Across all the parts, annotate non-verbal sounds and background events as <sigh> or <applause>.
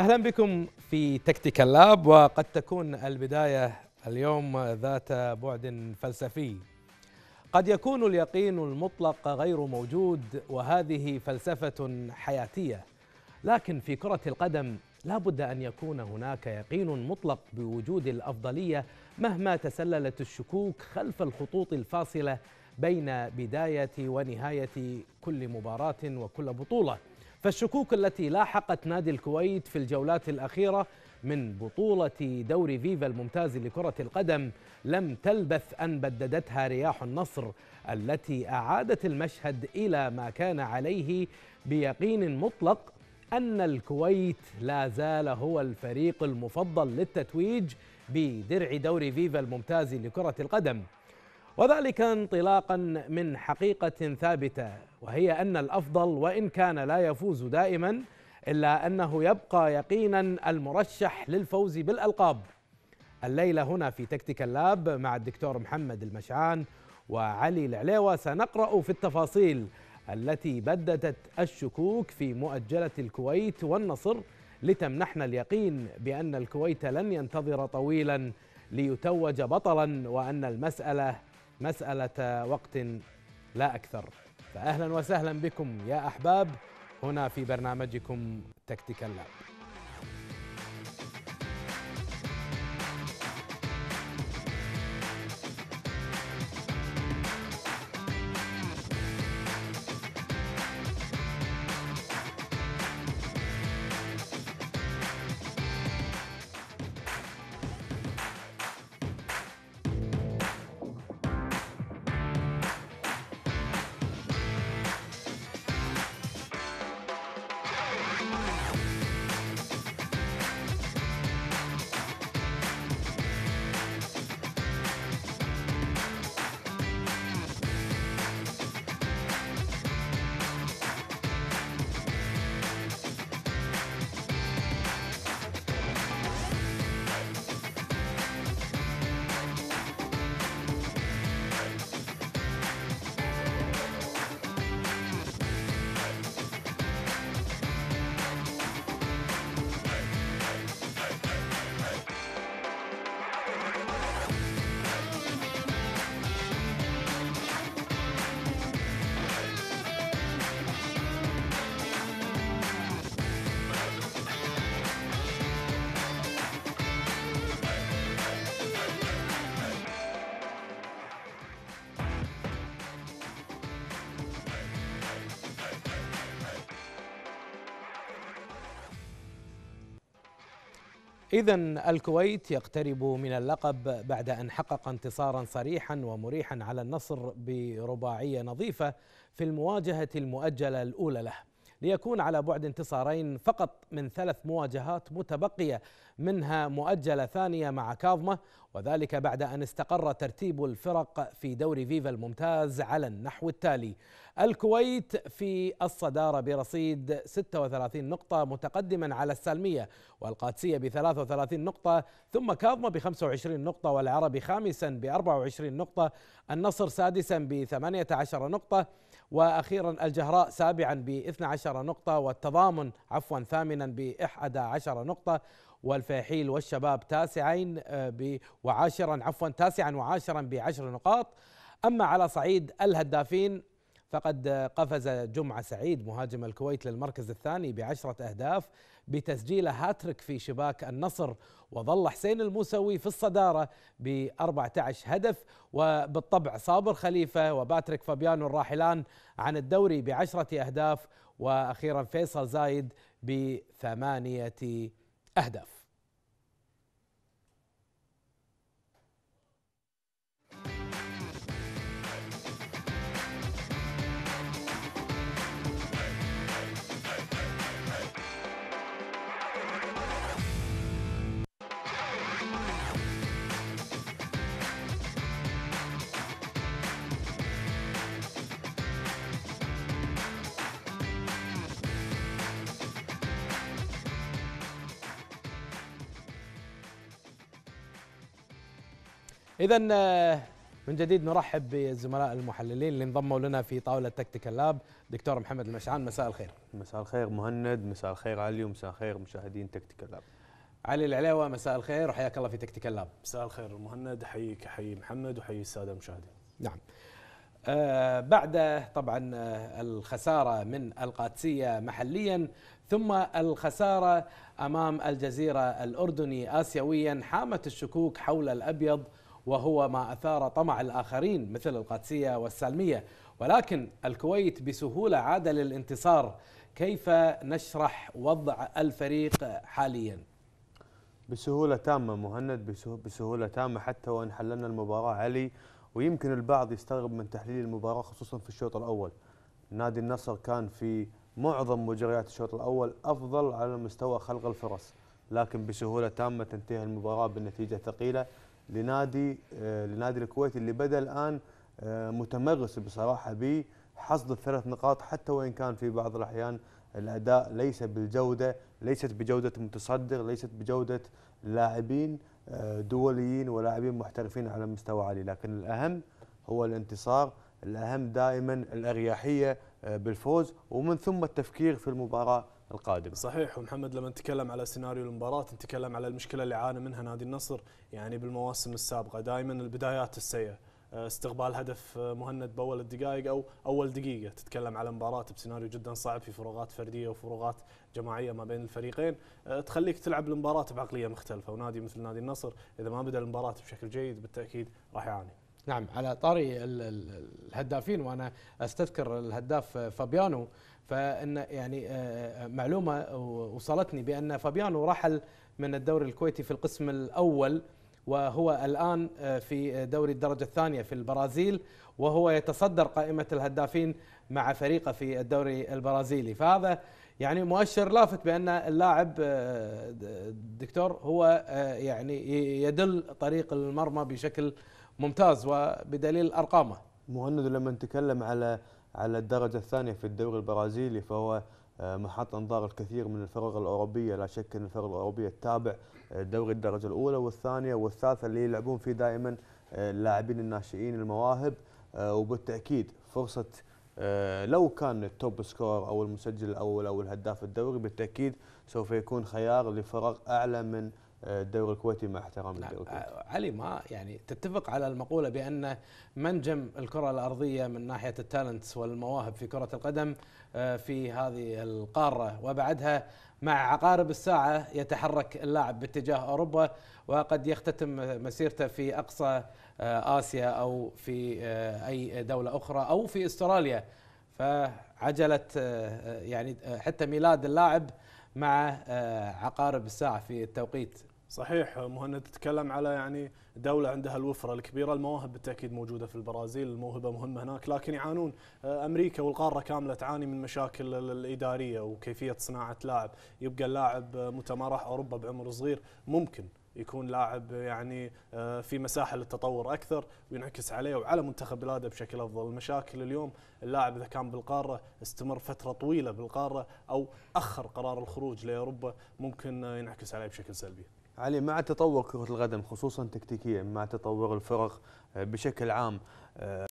اهلا بكم في تكتيكال لاب وقد تكون البدايه اليوم ذات بعد فلسفي قد يكون اليقين المطلق غير موجود وهذه فلسفه حياتيه لكن في كره القدم لا بد ان يكون هناك يقين مطلق بوجود الافضليه مهما تسللت الشكوك خلف الخطوط الفاصله بين بدايه ونهايه كل مباراه وكل بطوله فالشكوك التي لاحقت نادي الكويت في الجولات الأخيرة من بطولة دوري فيفا الممتاز لكرة القدم لم تلبث أن بددتها رياح النصر التي أعادت المشهد إلى ما كان عليه بيقين مطلق أن الكويت لا زال هو الفريق المفضل للتتويج بدرع دوري فيفا الممتاز لكرة القدم وذلك انطلاقا من حقيقة ثابتة وهي أن الأفضل وإن كان لا يفوز دائما إلا أنه يبقى يقينا المرشح للفوز بالألقاب الليلة هنا في تكتيك اللاب مع الدكتور محمد المشعان وعلي العليوة سنقرأ في التفاصيل التي بددت الشكوك في مؤجلة الكويت والنصر لتمنحنا اليقين بأن الكويت لن ينتظر طويلا ليتوج بطلا وأن المسألة مسألة وقت لا أكثر فأهلا وسهلا بكم يا أحباب هنا في برنامجكم تكتيكال لاب إذا الكويت يقترب من اللقب بعد أن حقق انتصارا صريحا ومريحا على النصر برباعية نظيفة في المواجهة المؤجلة الأولى له ليكون على بعد انتصارين فقط من ثلاث مواجهات متبقية منها مؤجلة ثانية مع كاظمة وذلك بعد أن استقر ترتيب الفرق في دوري فيفا الممتاز على النحو التالي الكويت في الصدارة برصيد 36 نقطة متقدما على السالمية والقادسية ب 33 نقطة ثم كاظمة ب 25 نقطة والعربي خامسا ب 24 نقطة النصر سادسا ب 18 نقطة وأخيرا الجهراء سابعا ب 12 نقطة والتضامن عفوا ثامنا ب 11 نقطة والفيحيل والشباب تاسعين آه، وعاشرا عفوا تاسعا وعاشرا بعشر نقاط أما على صعيد الهدافين فقد قفز جمعة سعيد مهاجم الكويت للمركز الثاني بعشرة أهداف بتسجيل هاتريك في شباك النصر وظل حسين الموسوي في الصدارة ب 14 هدف وبالطبع صابر خليفة وباتريك فابيانو الراحلان عن الدوري بعشرة أهداف وأخيرا فيصل زايد بثمانية أهداف اذا آه، من جديد نرحب بالزملاء المحللين اللي انضموا لنا في طاوله تكتيكال لاب دكتور محمد المشعان مساء الخير مساء الخير مهند مساء الخير علي ومساء الخير مشاهدين تكتيكال لاب علي العليوه مساء الخير وحياك الله في تكتيكال لاب مساء الخير مهند احييك احيي محمد وحيي الساده المشاهدين نعم آه بعد طبعا آه، الخساره من القادسيه محليا ثم الخساره امام الجزيره الاردني اسيويا حامت الشكوك حول الابيض وهو ما أثار طمع الآخرين مثل القادسية والسالمية ولكن الكويت بسهولة عاد للانتصار كيف نشرح وضع الفريق حاليا؟ بسهولة تامة مهند بسهولة تامة حتى وإن حللنا المباراة علي ويمكن البعض يستغرب من تحليل المباراة خصوصا في الشوط الأول نادي النصر كان في معظم مجريات الشوط الأول أفضل على مستوى خلق الفرص لكن بسهولة تامة تنتهي المباراة بالنتيجة ثقيلة لنادي آه، لنادي الكويت اللي بدا الان آه، متمغص بصراحه بحصد الثلاث نقاط حتى وان كان في بعض الاحيان الاداء ليس بالجوده، ليست بجوده متصدر، ليست بجوده لاعبين آه، دوليين ولاعبين محترفين على مستوى عالي، لكن الاهم هو الانتصار، الاهم دائما الاريحيه بالفوز ومن ثم التفكير في المباراه القادمه. صحيح ومحمد لما نتكلم على سيناريو المباراه نتكلم على المشكله اللي عانى منها نادي النصر يعني بالمواسم السابقه دائما البدايات السيئه آه، استقبال هدف آه، مهند باول الدقائق او اول دقيقه تتكلم على مباراه بسيناريو جدا صعب في فروقات فرديه وفروقات جماعيه ما بين الفريقين آه، تخليك تلعب المباراه بعقليه مختلفه ونادي مثل نادي النصر اذا ما بدا المباراه بشكل جيد بالتاكيد راح يعاني. نعم على طاري الهدافين وانا استذكر الهداف فابيانو فان يعني آه، آه، معلومه وصلتني بان فابيانو رحل من الدوري الكويتي في القسم الاول وهو الان آه، في دوري الدرجه الثانيه في البرازيل وهو يتصدر قائمه الهدافين مع فريقه في الدوري البرازيلي فهذا يعني مؤشر لافت بان اللاعب دكتور هو يعني يدل طريق المرمى بشكل ممتاز وبدليل ارقامه مهند لما نتكلم على على الدرجه الثانيه في الدوري البرازيلي فهو آه، محط انظار الكثير من الفرق الاوروبيه لا شك ان الفرق الاوروبيه تتابع آه، دوري الدرجه الاولى والثانيه والثالثه اللي يلعبون فيه دائما آه، اللاعبين الناشئين المواهب وبالتاكيد فرصه لو كان التوب سكور او المسجل الاول او الهداف الدوري بالتاكيد سوف يكون خيار لفرق اعلى من الدوري الكويتي مع احترام نعم الدوري الكويتي آه، علي ما يعني تتفق على المقولة بأن منجم الكرة الأرضية من ناحية التالنتس والمواهب في كرة القدم آه، في هذه القارة وبعدها مع عقارب الساعة يتحرك اللاعب باتجاه أوروبا وقد يختتم مسيرته في أقصى آه، آسيا أو في أي دولة أخرى أو في أستراليا فعجلة يعني حتى ميلاد اللاعب مع عقارب الساعة في التوقيت صحيح مهند تتكلم على يعني دولة عندها الوفرة الكبيرة المواهب بالتأكيد موجودة في البرازيل الموهبة مهمة هناك لكن يعانون آه، أمريكا والقارة كاملة تعاني من مشاكل الإدارية وكيفية صناعة لاعب يبقى اللاعب متى ما راح أوروبا بعمر صغير ممكن يكون لاعب يعني آه، في مساحه للتطور اكثر وينعكس عليه وعلى منتخب بلاده بشكل افضل، المشاكل اليوم اللاعب اذا كان بالقاره استمر فتره طويله بالقاره او اخر قرار الخروج لاوروبا ممكن ينعكس عليه بشكل سلبي. علي مع تطور كرة القدم خصوصا تكتيكيا مع تطور الفرق آه، بشكل عام آه،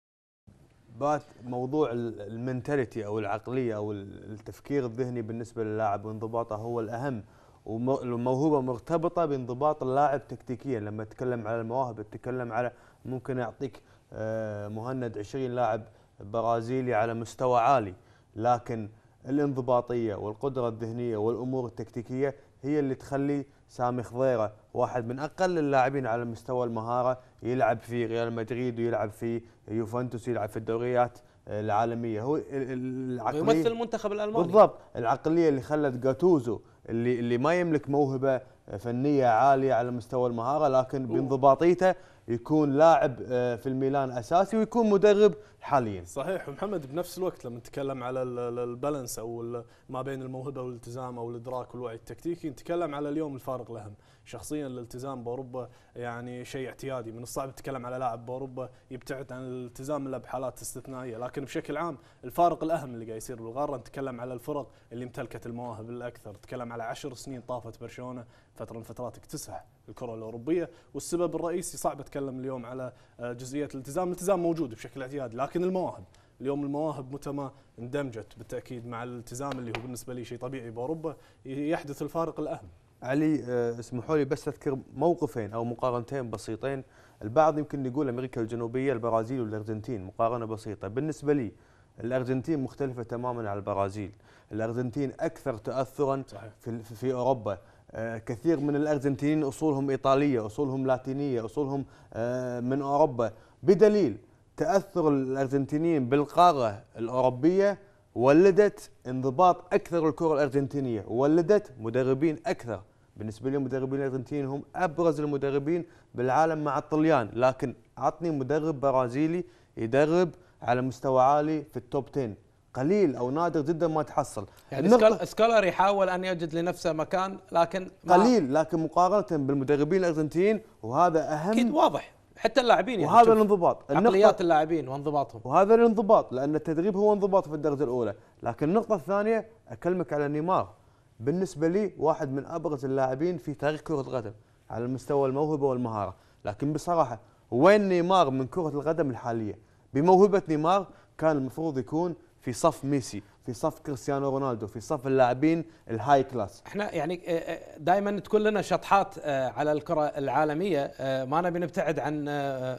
بات موضوع المنتاليتي او العقليه او التفكير الذهني بالنسبه للاعب وانضباطه هو الاهم والموهبه مرتبطه بانضباط اللاعب تكتيكيا لما اتكلم على المواهب اتكلم على ممكن اعطيك آه، مهند 20 لاعب برازيلي على مستوى عالي لكن الانضباطيه والقدره الذهنيه والامور التكتيكيه هي اللي تخلي سامي خضيره واحد من اقل اللاعبين على مستوى المهاره يلعب في ريال مدريد ويلعب في يوفنتوس يلعب في الدوريات العالميه هو العقليه يمثل المنتخب الالماني بالضبط العقليه اللي خلت جاتوزو اللي اللي ما يملك موهبه فنيه عاليه على مستوى المهاره لكن بانضباطيته يكون لاعب آه، في الميلان اساسي ويكون مدرب حاليا صحيح محمد بنفس الوقت لما نتكلم على البالانس او ما بين الموهبه والالتزام او الادراك والوعي التكتيكي نتكلم على اليوم الفارق الاهم شخصيا الالتزام باوروبا يعني شيء اعتيادي من الصعب تتكلم على لاعب باوروبا يبتعد عن الالتزام الا بحالات استثنائيه لكن بشكل عام الفارق الاهم اللي قاعد يصير بالغاره نتكلم على الفرق اللي امتلكت المواهب الاكثر نتكلم على عشر سنين طافت برشلونه فتره من فترات اكتسح الكره الاوروبيه والسبب الرئيسي صعب اتكلم اليوم على آه، جزئيه الالتزام الالتزام موجود بشكل اعتيادي لكن المواهب اليوم المواهب متى ما اندمجت بالتاكيد مع الالتزام اللي هو بالنسبه لي شيء طبيعي باوروبا يحدث الفارق الاهم علي آه، اسمحوا لي بس اذكر موقفين او مقارنتين بسيطين البعض يمكن يقول امريكا الجنوبيه البرازيل والارجنتين مقارنه بسيطه بالنسبه لي الارجنتين مختلفه تماما عن البرازيل الارجنتين اكثر تاثرا صحيح. في في اوروبا آه، كثير من الارجنتينيين اصولهم ايطاليه اصولهم لاتينيه اصولهم آه، من اوروبا بدليل تاثر الارجنتينيين بالقاره الاوروبيه ولدت انضباط اكثر للكره الارجنتينيه ولدت مدربين اكثر بالنسبه لي المدربين الارجنتين هم ابرز المدربين بالعالم مع الطليان لكن عطني مدرب برازيلي يدرب على مستوى عالي في التوب 10 قليل او نادر جدا ما تحصل يعني النقطة سكولر يحاول ان يجد لنفسه مكان لكن قليل لكن مقارنه بالمدربين الارجنتين وهذا اهم اكيد واضح حتى اللاعبين يعني وهذا الانضباط عقليات اللاعبين وانضباطهم وهذا الانضباط لان التدريب هو انضباط في الدرجه الاولى لكن النقطه الثانيه اكلمك على نيمار بالنسبه لي واحد من ابرز اللاعبين في تاريخ كره القدم على المستوى الموهبه والمهاره لكن بصراحه وين نيمار من كره القدم الحاليه بموهبه نيمار كان المفروض يكون في صف ميسي في صف كريستيانو رونالدو في صف اللاعبين الهاي كلاس احنا يعني آه، آه، دائما تكون لنا شطحات آه، على الكره العالميه ما نبي نبتعد عن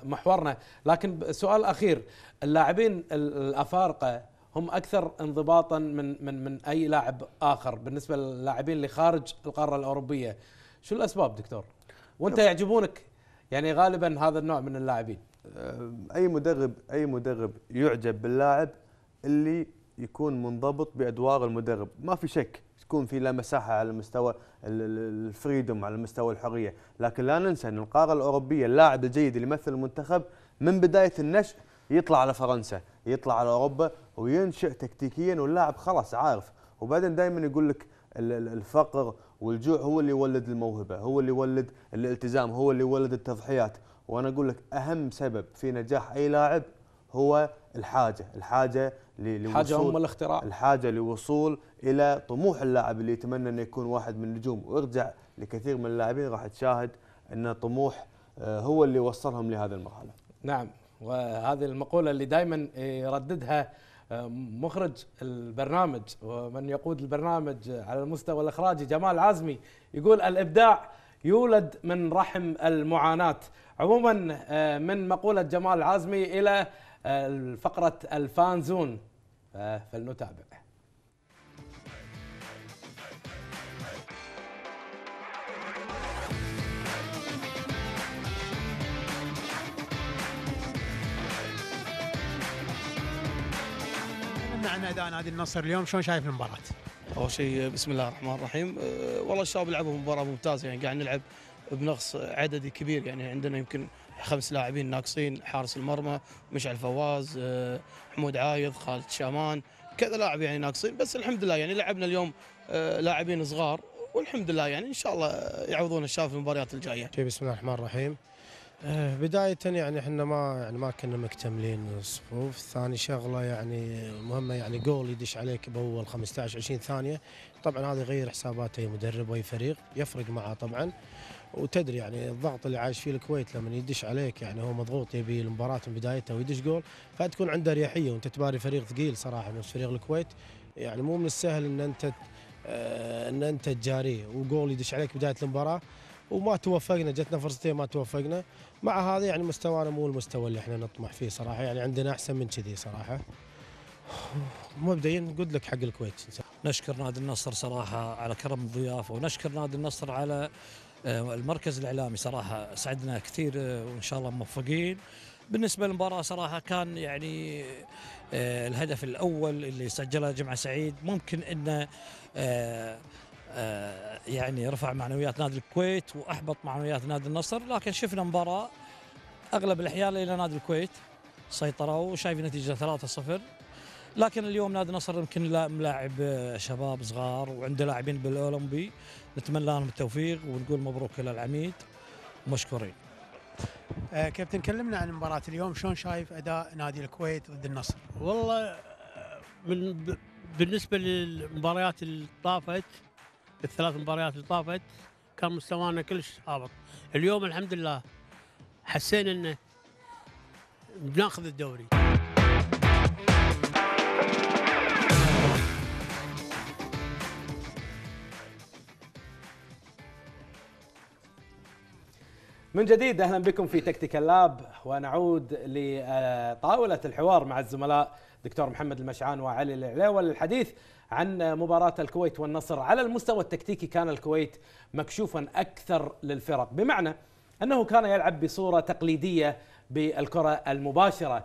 محورنا لكن سؤال اخير اللاعبين الافارقه هم اكثر انضباطا من من من اي لاعب اخر بالنسبه للاعبين اللي خارج القاره الاوروبيه شو الاسباب دكتور وانت يعجبونك يعني غالبا هذا النوع من اللاعبين اي مدرب اي مدرب يعجب باللاعب اللي يكون منضبط بادوار المدرب ما في شك تكون في له مساحه على مستوى الفريدوم على مستوى الحريه لكن لا ننسى ان القاره الاوروبيه اللاعب الجيد اللي يمثل المنتخب من بدايه النشء يطلع على فرنسا يطلع على اوروبا وينشئ تكتيكيا واللاعب خلاص عارف وبعدين دائما يقول لك الفقر والجوع هو اللي يولد الموهبه هو اللي يولد الالتزام هو اللي يولد التضحيات وانا اقول لك اهم سبب في نجاح اي لاعب هو الحاجه الحاجه حاجه هم الاختراع الحاجه لوصول الى طموح اللاعب اللي يتمنى انه يكون واحد من النجوم وارجع لكثير من اللاعبين راح تشاهد ان طموح آه، هو اللي وصلهم لهذه المرحله. نعم وهذه المقوله اللي دائما يرددها آه، مخرج البرنامج ومن يقود البرنامج على المستوى الاخراجي جمال عازمي يقول الابداع يولد من رحم المعاناه. عموما آه، من مقوله جمال عازمي الى فقره الفانزون فلنتابع معنا اداء نادي النصر اليوم شلون شايف المباراه؟ اول شيء بسم الله الرحمن الرحيم أه، والله الشباب لعبوا مباراه ممتازه يعني قاعد نلعب بنقص عددي كبير يعني عندنا يمكن خمس لاعبين ناقصين حارس المرمى مشعل فواز آه، حمود عايض خالد شامان كذا لاعب يعني ناقصين بس الحمد لله يعني لعبنا اليوم آه، لاعبين صغار والحمد لله يعني ان شاء الله يعوضون الشباب في المباريات الجايه. طيب، بسم الله الرحمن الرحيم. آه، بداية يعني احنا ما يعني ما كنا مكتملين الصفوف، ثاني شغلة يعني مهمة يعني جول يدش عليك باول 15 20 ثانية، طبعا هذا يغير حسابات اي مدرب واي فريق، يفرق معاه طبعا. وتدري يعني الضغط اللي عايش فيه الكويت لما يدش عليك يعني هو مضغوط يبي المباراه من بدايتها ويدش جول فتكون عنده اريحيه وانت تباري فريق ثقيل صراحه نفس فريق الكويت يعني مو من السهل ان انت آه، ان انت تجاريه وجول يدش عليك بدايه المباراه وما توفقنا جتنا فرصتين ما توفقنا مع هذا يعني مستوانا مو المستوى اللي احنا نطمح فيه صراحه يعني عندنا احسن من كذي صراحه مبدئيا قلت لك حق الكويت نشكر نادي النصر صراحه على كرم الضيافه ونشكر نادي النصر على آه، المركز الاعلامي صراحه سعدنا كثير آه، وان شاء الله موفقين بالنسبه للمباراه صراحه كان يعني آه، الهدف الاول اللي سجله جمعه سعيد ممكن انه يعني رفع معنويات نادي الكويت واحبط معنويات نادي النصر لكن شفنا مباراه اغلب الاحيان الى نادي الكويت سيطروا وشايف نتيجه 3-0 لكن اليوم نادي النصر يمكن ملاعب آه، شباب صغار وعنده لاعبين بالاولمبي نتمنى لهم التوفيق ونقول مبروك الى العميد مشكورين. آه كابتن كلمنا عن مباراه اليوم شلون شايف اداء نادي الكويت ضد النصر؟ والله آه، من بالنسبه للمباريات اللي طافت الثلاث مباريات اللي طافت كان مستوانا كلش هابط اليوم الحمد لله حسينا انه بناخذ الدوري من جديد اهلا بكم في تكتيكال لاب ونعود لطاوله الحوار مع الزملاء دكتور محمد المشعان وعلي العلاوه للحديث عن مباراة الكويت والنصر على المستوى التكتيكي كان الكويت مكشوفا أكثر للفرق بمعنى أنه كان يلعب بصورة تقليدية بالكرة المباشرة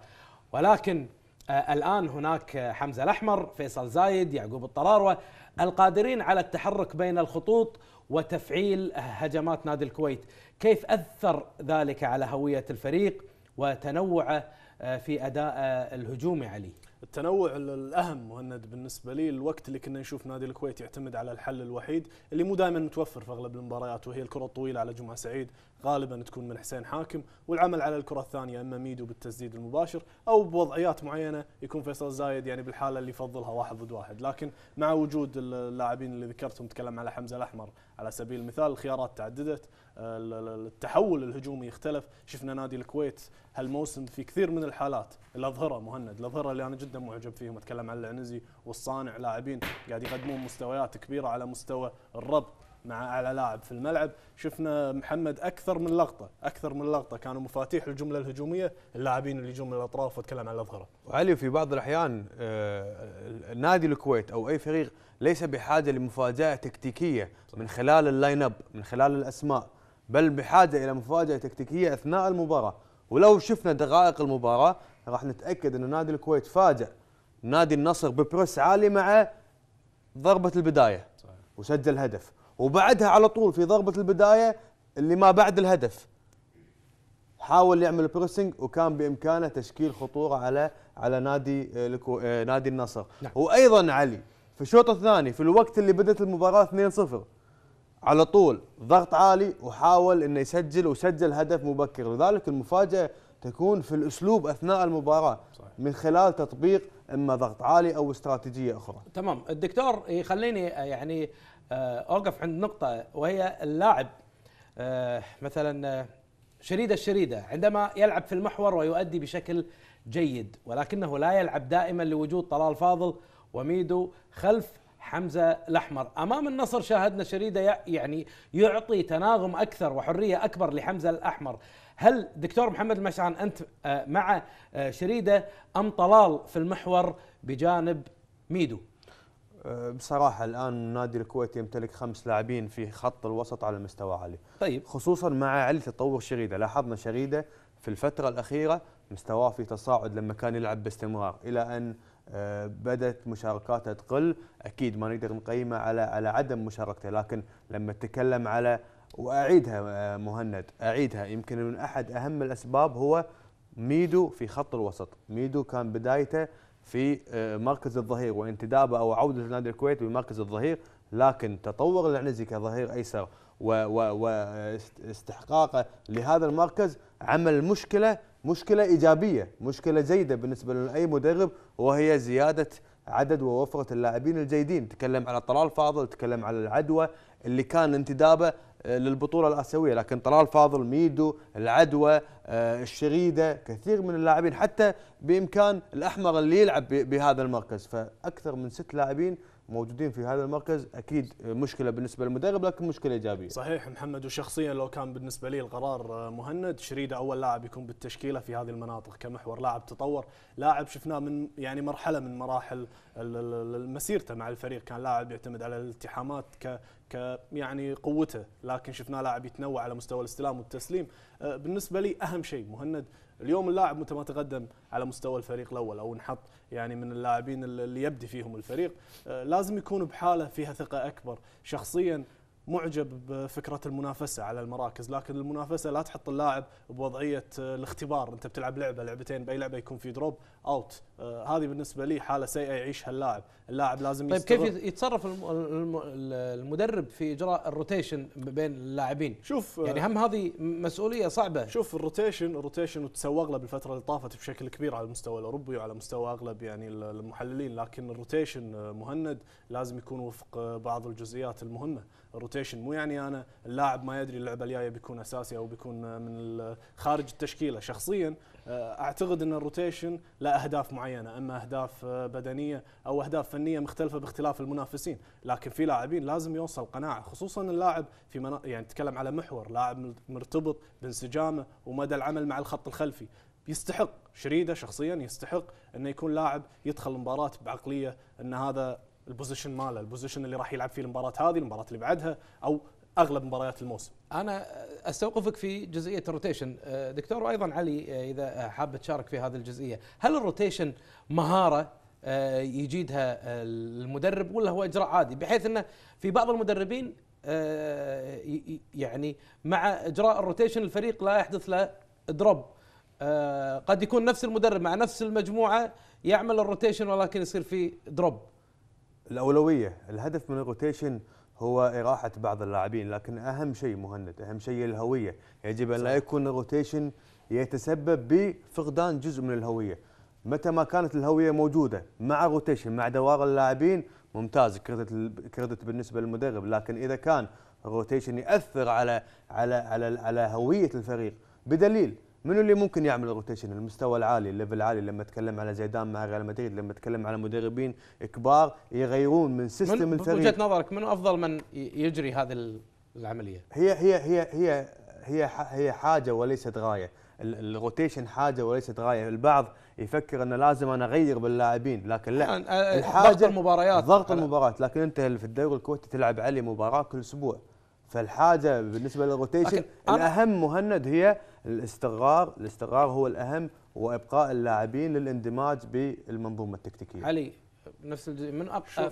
ولكن آه، الآن هناك حمزة الأحمر فيصل زايد يعقوب الطراروة القادرين على التحرك بين الخطوط وتفعيل هجمات نادي الكويت كيف أثر ذلك على هوية الفريق وتنوعه آه، في أداء آه، الهجوم عليه التنوع الاهم مهند بالنسبه لي الوقت اللي كنا نشوف نادي الكويت يعتمد على الحل الوحيد اللي مو دائما متوفر في اغلب المباريات وهي الكره الطويله على جمعه سعيد غالبا تكون من حسين حاكم والعمل على الكره الثانيه اما ميدو بالتسديد المباشر او بوضعيات معينه يكون فيصل زايد يعني بالحاله اللي يفضلها واحد ضد واحد لكن مع وجود اللاعبين اللي ذكرتهم تكلم على حمزه الاحمر على سبيل المثال الخيارات تعددت التحول الهجومي اختلف شفنا نادي الكويت هالموسم في كثير من الحالات الاظهره مهند الاظهره اللي انا جدا معجب فيهم اتكلم عن العنزي والصانع لاعبين قاعد يقدمون مستويات كبيره على مستوى الربط مع على لاعب في الملعب شفنا محمد اكثر من لقطه اكثر من لقطه كانوا مفاتيح الجمله الهجوميه اللاعبين اللي يجون من الاطراف واتكلم عن الاظهره وعلي في بعض الاحيان آه، نادي الكويت او اي فريق ليس بحاجه لمفاجاه تكتيكيه من خلال اللاين اب من خلال الاسماء بل بحاجة إلى مفاجأة تكتيكية أثناء المباراة ولو شفنا دقائق المباراة راح نتأكد أن نادي الكويت فاجأ نادي النصر ببرس عالي مع ضربة البداية صحيح. وسجل هدف وبعدها على طول في ضربة البداية اللي ما بعد الهدف حاول يعمل بريسنج وكان بامكانه تشكيل خطوره على على نادي آه، الكو... آه، نادي النصر نعم. وايضا علي في الشوط الثاني في الوقت اللي بدات المباراه 2-0 على طول ضغط عالي وحاول انه يسجل وسجل هدف مبكر لذلك المفاجاه تكون في الاسلوب اثناء المباراه صحيح. من خلال تطبيق اما ضغط عالي او استراتيجيه اخرى تمام الدكتور يخليني يعني آه، اوقف عند نقطه وهي اللاعب آه، مثلا آه، شريده الشريده عندما يلعب في المحور ويؤدي بشكل جيد ولكنه لا يلعب دائما لوجود طلال فاضل وميدو خلف حمزه الاحمر امام النصر شاهدنا شريده يعني يعطي تناغم اكثر وحريه اكبر لحمزه الاحمر هل دكتور محمد المشعان انت آه، مع آه، شريده ام طلال في المحور بجانب ميدو آه، بصراحة الآن النادي الكويتي يمتلك خمس لاعبين في خط الوسط على مستوى عالي طيب خصوصا مع علة تطور شريدة لاحظنا شريدة في الفترة الأخيرة مستواه في تصاعد لما كان يلعب باستمرار إلى أن آه، بدات مشاركاته تقل اكيد ما نقدر نقيمه على على عدم مشاركته لكن لما تكلم على واعيدها آه، مهند اعيدها يمكن من احد اهم الاسباب هو ميدو في خط الوسط ميدو كان بدايته في آه، مركز الظهير وانتدابه او عوده نادي الكويت بمركز الظهير لكن تطور العنزي كظهير ايسر واستحقاقه لهذا المركز عمل مشكله مشكلة إيجابية مشكلة جيدة بالنسبة لأي مدرب وهي زيادة عدد ووفرة اللاعبين الجيدين تكلم على طلال فاضل تكلم على العدوى اللي كان انتدابه آه، للبطولة الآسيوية لكن طلال فاضل ميدو العدوى آه، الشريدة كثير من اللاعبين حتى بإمكان الأحمر اللي يلعب بهذا المركز فأكثر من ست لاعبين موجودين في هذا المركز اكيد مشكله بالنسبه للمدرب لكن مشكله ايجابيه. صحيح محمد وشخصيا لو كان بالنسبه لي القرار آه، مهند شريده اول لاعب يكون بالتشكيله في هذه المناطق كمحور لاعب تطور، لاعب شفناه من يعني مرحله من مراحل مسيرته مع الفريق كان لاعب يعتمد على الالتحامات ك ك يعني قوته، لكن شفناه لاعب يتنوع على مستوى الاستلام والتسليم، آه، بالنسبه لي اهم شيء مهند اليوم اللاعب متى ما تقدم على مستوى الفريق الاول او نحط يعني من اللاعبين اللي يبدي فيهم الفريق آه، لازم يكون بحاله فيها ثقه اكبر شخصيا معجب بفكره المنافسه على المراكز لكن المنافسه لا تحط اللاعب بوضعيه آه، الاختبار انت بتلعب لعبه لعبتين باي لعبه يكون في دروب اوت آه هذه بالنسبه لي حاله سيئه يعيشها اللاعب اللاعب لازم طيب كيف يتصرف المدرب في اجراء الروتيشن بين اللاعبين شوف آه، يعني هم هذه مسؤوليه صعبه شوف الروتيشن الروتيشن وتسوق له بالفتره اللي طافت بشكل كبير على المستوى الاوروبي وعلى مستوى اغلب يعني المحللين لكن الروتيشن آه، مهند لازم يكون وفق بعض الجزئيات المهمه روتيشن مو يعني انا اللاعب ما يدري اللعبه الجايه بيكون اساسي او بيكون من خارج التشكيله شخصيا آه، اعتقد ان الروتيشن له اهداف معينه اما اهداف آه، بدنيه او اهداف فنيه مختلفه باختلاف المنافسين لكن في لاعبين لازم يوصل قناعه خصوصا اللاعب في منا... يعني نتكلم على محور لاعب مرتبط بانسجامه ومدى العمل مع الخط الخلفي يستحق شريده شخصيا يستحق انه يكون لاعب يدخل المباراه بعقليه ان هذا البوزيشن ماله البوزيشن اللي راح يلعب فيه المباراه هذه المباراه اللي بعدها او اغلب مباريات الموسم انا استوقفك في جزئيه الروتيشن أه، دكتور وايضا علي أه، اذا حاب تشارك في هذه الجزئيه هل الروتيشن مهاره أه، يجيدها المدرب ولا هو اجراء عادي بحيث انه في بعض المدربين يعني مع اجراء الروتيشن الفريق لا يحدث له دروب قد يكون نفس المدرب مع نفس المجموعه يعمل الروتيشن ولكن يصير في دروب الاولويه الهدف من الروتيشن هو اراحه بعض اللاعبين لكن اهم شيء مهند اهم شيء الهويه يجب ان لا يكون الروتيشن يتسبب بفقدان جزء من الهويه متى ما كانت الهويه موجوده مع روتيشن مع دوار اللاعبين ممتاز كردت كريدت بالنسبه للمدرب لكن اذا كان الروتيشن ياثر على على على على هويه الفريق بدليل منو اللي ممكن يعمل الروتيشن المستوى العالي الليفل العالي لما اتكلم على زيدان مع ريال مدريد لما اتكلم على مدربين كبار يغيرون من سيستم من الفريق وجهه نظرك منو افضل من يجري هذه العمليه هي هي هي هي هي هي حاجه وليست غايه الروتيشن حاجه وليست غايه البعض يفكر انه لازم انا اغير باللاعبين لكن لا أه، الحاجه ضغط المباريات ضغط المباريات لكن انت في الدوري الكويتي تلعب علي مباراه كل اسبوع فالحاجه بالنسبه للروتيشن الاهم مهند هي الاستغرار الاستغرار هو الاهم وابقاء اللاعبين للاندماج بالمنظومه التكتيكيه. علي نفس من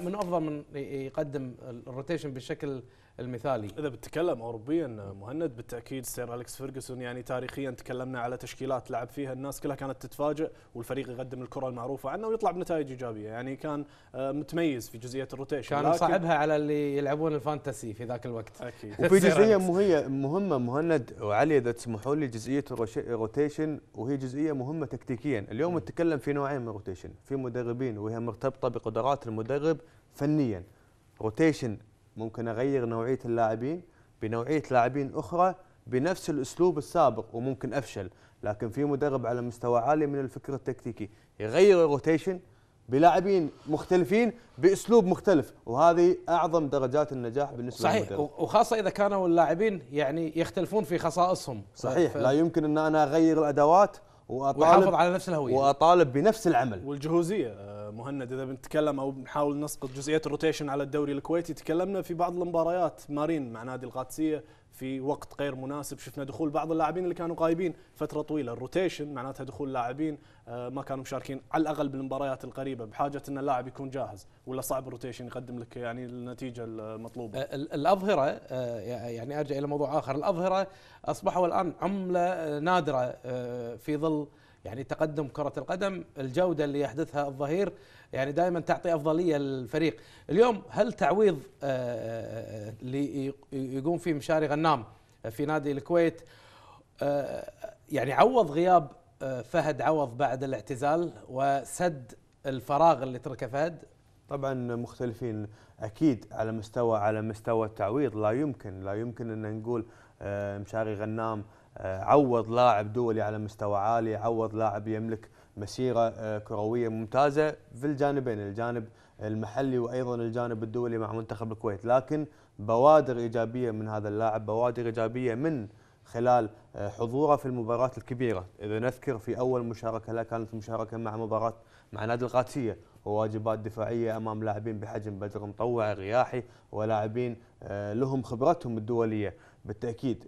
من افضل من يقدم الروتيشن بشكل المثالي اذا بتتكلم اوروبيا مهند بالتاكيد سير اليكس فيرجسون يعني تاريخيا تكلمنا على تشكيلات لعب فيها الناس كلها كانت تتفاجئ والفريق يقدم الكره المعروفه عنه ويطلع بنتائج ايجابيه يعني كان آه، متميز في جزئيه الروتيشن كان صعبها على اللي يلعبون الفانتسي في ذاك الوقت اكيد وفي جزئيه مهمه مهند وعلي اذا تسمحوا لي جزئيه الروتيشن وهي جزئيه مهمه تكتيكيا اليوم نتكلم في نوعين من الروتيشن في مدربين وهي مرتبطه بقدرات المدرب فنيا روتيشن ممكن اغير نوعيه اللاعبين بنوعيه لاعبين اخرى بنفس الاسلوب السابق وممكن افشل لكن في مدرب على مستوى عالي من الفكر التكتيكي يغير الروتيشن بلاعبين مختلفين باسلوب مختلف وهذه اعظم درجات النجاح بالنسبه صحيح للمدرب صحيح وخاصه اذا كانوا اللاعبين يعني يختلفون في خصائصهم صحيح ف... لا يمكن ان انا اغير الادوات واطالب على نفس الهويه واطالب بنفس العمل والجهوزيه آه، مهند اذا بنتكلم او بنحاول نسقط جزئيه الروتيشن على الدوري الكويتي تكلمنا في بعض المباريات مارين مع نادي القادسيه في وقت غير مناسب شفنا دخول بعض اللاعبين اللي كانوا غايبين فتره طويله الروتيشن معناتها دخول لاعبين آه، ما كانوا مشاركين على الاقل بالمباريات القريبه بحاجه ان اللاعب يكون جاهز ولا صعب الروتيشن يقدم لك يعني النتيجه المطلوبه آه، الاظهره آه، يعني ارجع الى موضوع اخر الاظهره اصبحوا الان عمله نادره في ظل يعني تقدم كرة القدم الجودة اللي يحدثها الظهير يعني دائما تعطي أفضلية للفريق اليوم هل تعويض اللي آه، آه، آه، يقوم فيه مشاري غنام في نادي الكويت يعني عوض غياب فهد عوض بعد الاعتزال وسد الفراغ اللي تركه فهد طبعا مختلفين اكيد على مستوى على مستوى التعويض لا يمكن لا يمكن ان نقول مشاري غنام آه، عوض لاعب دولي على مستوى عالي عوض لاعب يملك مسيرة آه، كروية ممتازة في الجانبين الجانب المحلي وأيضا الجانب الدولي مع منتخب الكويت لكن بوادر إيجابية من هذا اللاعب بوادر إيجابية من خلال آه، حضوره في المباريات الكبيرة إذا نذكر في أول مشاركة له كانت مشاركة مع مباراة مع نادي القادسية وواجبات دفاعية أمام لاعبين بحجم بدر مطوع الرياحي ولاعبين لهم خبرتهم الدولية بالتأكيد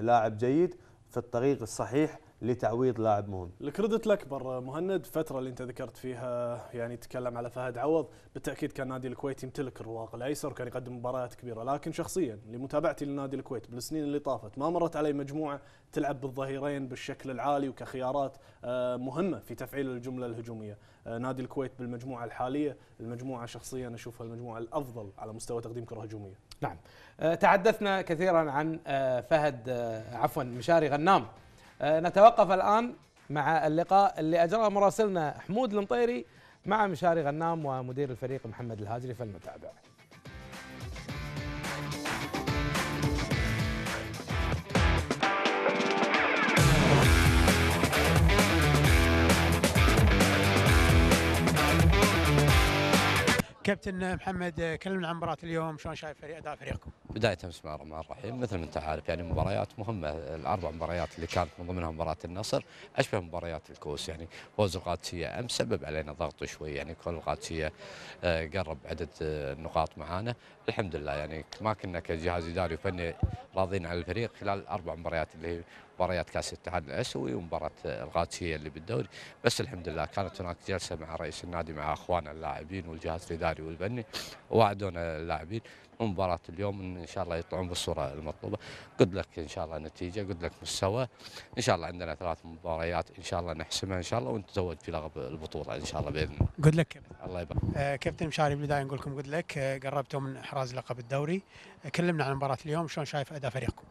لاعب جيد في الطريق الصحيح لتعويض لاعب مهم الكريدت الاكبر مهند الفتره اللي انت ذكرت فيها يعني تكلم على فهد عوض بالتاكيد كان نادي الكويت يمتلك الرواق الايسر وكان يقدم مباريات كبيره لكن شخصيا لمتابعتي لنادي الكويت بالسنين اللي طافت ما مرت علي مجموعه تلعب بالظهيرين بالشكل العالي وكخيارات آه، مهمه في تفعيل الجمله الهجوميه آه، نادي الكويت بالمجموعه الحاليه المجموعه شخصيا اشوفها المجموعه الافضل على مستوى تقديم كره هجوميه نعم آه، تحدثنا كثيرا عن آه، فهد آه، عفوا مشاري غنام نتوقف الآن مع اللقاء اللي أجراه مراسلنا حمود المطيري مع مشاري غنام ومدير الفريق محمد الهاجري فلنتابع كابتن محمد كلمنا عن مباراه اليوم شلون شايف اداء فريقكم؟ بداية بسم الله الرحمن الرحيم مثل ما انت عارف يعني مباريات مهمة الأربع مباريات اللي كانت من ضمنها مباراة النصر أشبه مباريات الكوس يعني فوز القادسية أمس سبب علينا ضغط شوي يعني كون القادسية آه، قرب عدد النقاط آه، معانا الحمد لله يعني ما كنا كجهاز إداري وفني راضين على الفريق خلال الأربع مباريات اللي هي مباريات كاس الاتحاد الاسيوي ومباراه آه، القادسيه اللي بالدوري بس الحمد لله كانت هناك جلسه مع رئيس النادي مع اخواننا اللاعبين والجهاز الاداري والفني ووعدونا اللاعبين ومباراة اليوم إن شاء الله يطلعون بالصورة المطلوبة قد لك إن شاء الله نتيجة قد لك مستوى إن شاء الله عندنا ثلاث مباريات إن شاء الله نحسمها إن شاء الله ونتزود في لقب البطولة إن شاء الله بإذن الله قد لك كابتن الله يبارك آه كابتن مشاري بالبداية نقول لكم قد لك آه قربتوا من إحراز لقب الدوري آه كلمنا عن مباراة اليوم شلون شايف أداء فريقكم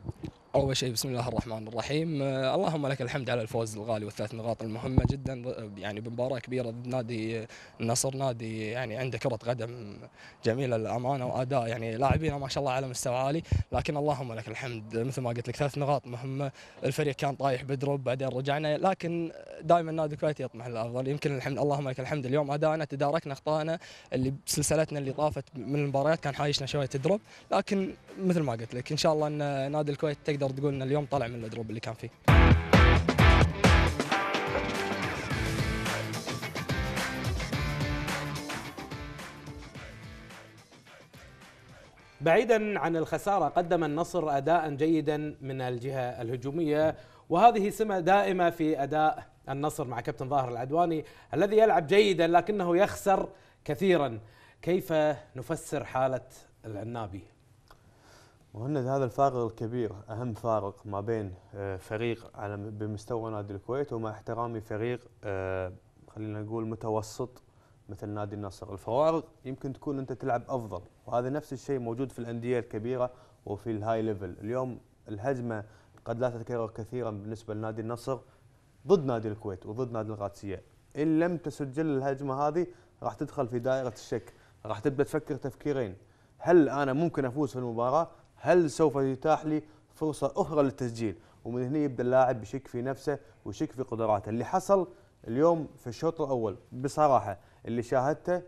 أول شيء بسم الله الرحمن الرحيم آه، اللهم لك الحمد على الفوز الغالي والثلاث نقاط المهمة جدا يعني بمباراة كبيرة ضد نادي النصر نادي يعني عنده كرة قدم جميلة للأمانة وأداء يعني لاعبينه ما شاء الله على مستوى عالي لكن اللهم لك الحمد مثل ما قلت لك ثلاث نقاط مهمة الفريق كان طايح بدروب بعدين رجعنا لكن دائما نادي الكويت يطمح للأفضل يمكن الحمد اللهم لك الحمد اليوم أدائنا تداركنا أخطائنا اللي بسلسلتنا اللي طافت من المباريات كان حايشنا شوية تدرب لكن مثل ما قلت لك إن شاء الله أن نادي الكويت تقدر تقدر تقول ان اليوم طلع من الدروب اللي كان فيه بعيدا عن الخساره قدم النصر اداء جيدا من الجهه الهجوميه وهذه سمه دائمه في اداء النصر مع كابتن ظاهر العدواني الذي يلعب جيدا لكنه يخسر كثيرا كيف نفسر حاله العنابي مهند هذا الفارق الكبير أهم فارق ما بين آه، فريق على بمستوى نادي الكويت ومع احترامي فريق آه، خلينا نقول متوسط مثل نادي النصر الفوارق يمكن تكون أنت تلعب أفضل وهذا نفس الشيء موجود في الأندية الكبيرة وفي الهاي ليفل اليوم الهزمة قد لا تتكرر كثيرا بالنسبة لنادي النصر ضد نادي الكويت وضد نادي القادسية إن لم تسجل الهجمة هذه راح تدخل في دائرة الشك راح تبدأ تفكر تفكيرين هل أنا ممكن أفوز في المباراة هل سوف يتاح لي فرصة أخرى للتسجيل ومن هنا يبدأ اللاعب يشك في نفسه ويشك في قدراته اللي حصل اليوم في الشوط الأول بصراحة اللي شاهدته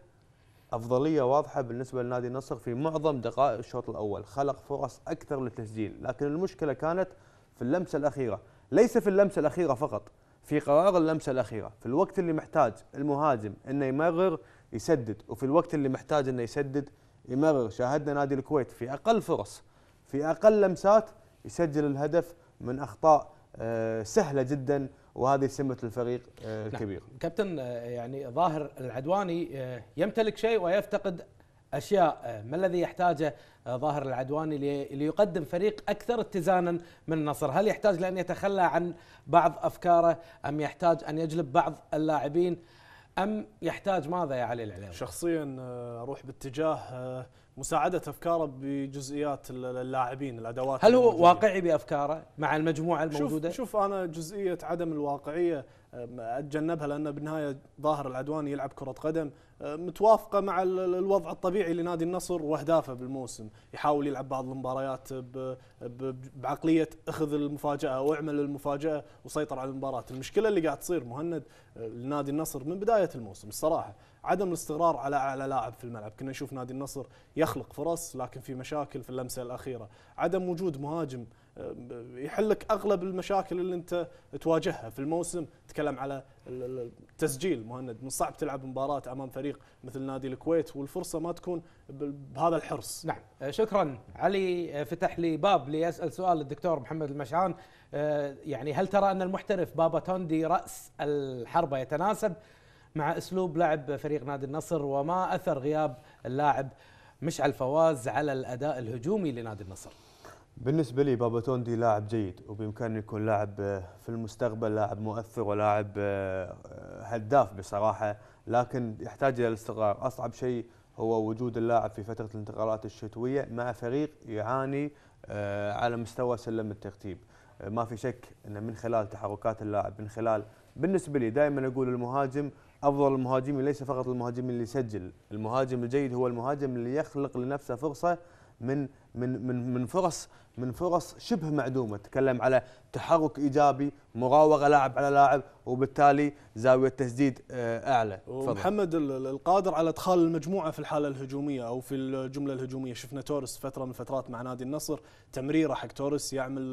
أفضلية واضحة بالنسبة لنادي النصر في معظم دقائق الشوط الأول خلق فرص أكثر للتسجيل لكن المشكلة كانت في اللمسة الأخيرة ليس في اللمسة الأخيرة فقط في قرار اللمسة الأخيرة في الوقت اللي محتاج المهاجم أنه يمرر يسدد وفي الوقت اللي محتاج أنه يسدد يمرر شاهدنا نادي الكويت في أقل فرص في اقل لمسات يسجل الهدف من اخطاء آه، سهله جدا وهذه سمه الفريق آه، نعم. الكبير. نعم. كابتن آه، يعني ظاهر العدواني يمتلك شيء ويفتقد اشياء ما الذي يحتاجه ظاهر العدواني ليقدم فريق اكثر اتزانا من النصر؟ هل يحتاج لان يتخلى عن بعض افكاره ام يحتاج ان يجلب بعض اللاعبين ام يحتاج ماذا يا علي العليم؟ شخصيا آه، اروح باتجاه آه، مساعده افكاره بجزئيات اللاعبين الادوات هل هو واقعي بافكاره مع المجموعه الموجوده؟ شوف, شوف انا جزئيه عدم الواقعيه اتجنبها لان بالنهايه ظاهر العدواني يلعب كره قدم متوافقه مع الوضع الطبيعي لنادي النصر واهدافه بالموسم، يحاول يلعب بعض المباريات بعقليه اخذ المفاجاه واعمل المفاجاه وسيطر على المباراه، المشكله اللي قاعد تصير مهند أه، لنادي النصر من بدايه الموسم الصراحه عدم الاستقرار على على لاعب في الملعب، كنا نشوف نادي النصر يخلق فرص لكن في مشاكل في اللمسه الاخيره، عدم وجود مهاجم يحلك اغلب المشاكل اللي انت تواجهها في الموسم تكلم على التسجيل مهند من صعب تلعب مباراه امام فريق مثل نادي الكويت والفرصه ما تكون بهذا الحرص نعم آه، شكرا علي آه، فتح لي باب ليسال سؤال الدكتور محمد المشعان آه، يعني هل ترى ان المحترف بابا توندي راس الحربه يتناسب مع اسلوب لعب فريق نادي النصر وما اثر غياب اللاعب مشعل فواز على الاداء الهجومي لنادي النصر بالنسبة لي بابا توندي لاعب جيد وبإمكانه يكون لاعب آه، في المستقبل لاعب مؤثر ولاعب آه، آه، هداف بصراحة لكن يحتاج إلى الاستقرار أصعب شيء هو وجود اللاعب في فترة الانتقالات الشتوية مع فريق يعاني على مستوى سلم الترتيب ما في شك أن من خلال تحركات اللاعب من خلال بالنسبة لي دائما أقول المهاجم أفضل المهاجمين ليس فقط المهاجم اللي يسجل المهاجم الجيد هو المهاجم اللي يخلق لنفسه فرصة من من من من فرص من فرص شبه معدومه تكلم على تحرك ايجابي مراوغه لاعب على لاعب وبالتالي زاويه تسديد آه، اعلى محمد القادر على ادخال المجموعه في الحاله الهجوميه او في الجمله الهجوميه شفنا توريس فتره من فترات مع نادي النصر تمريره حق توريس يعمل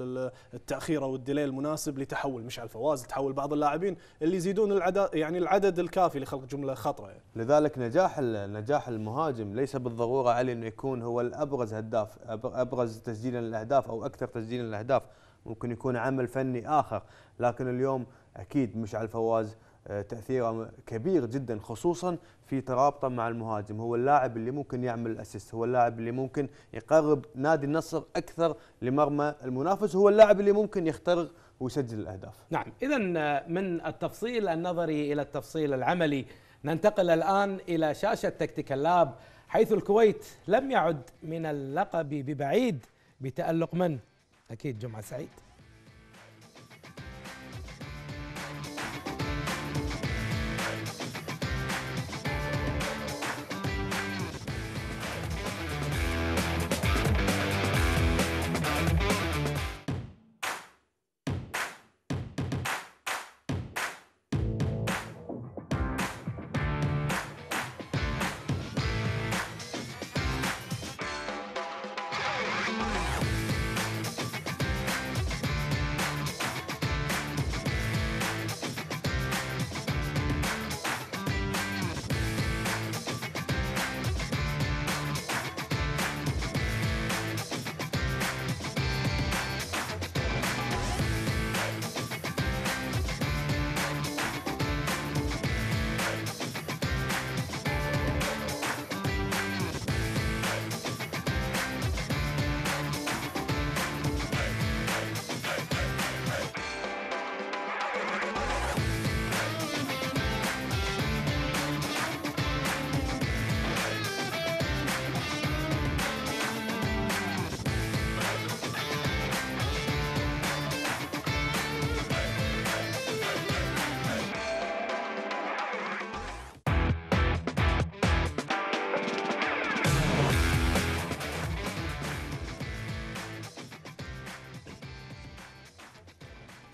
التاخير او الديلي المناسب لتحول مش على الفواز لتحول بعض اللاعبين اللي يزيدون العدد يعني العدد الكافي لخلق جمله خطره يعني. لذلك نجاح نجاح المهاجم ليس بالضروره عليه انه يكون هو الابرز هداف ابرز تسجيلا للاهداف او اكثر تسجيلا للاهداف ممكن يكون عمل فني اخر لكن اليوم اكيد مشعل فواز آه، تاثيره كبير جدا خصوصا في ترابطه مع المهاجم هو اللاعب اللي ممكن يعمل الاسيست هو اللاعب اللي ممكن يقرب نادي النصر اكثر لمرمى المنافس هو اللاعب اللي ممكن يخترق ويسجل الاهداف نعم اذا آه، من التفصيل النظري الى التفصيل العملي ننتقل الان الى شاشه تكتيكال لاب حيث الكويت لم يعد من اللقب ببعيد بتألق من؟ أكيد جمعة سعيد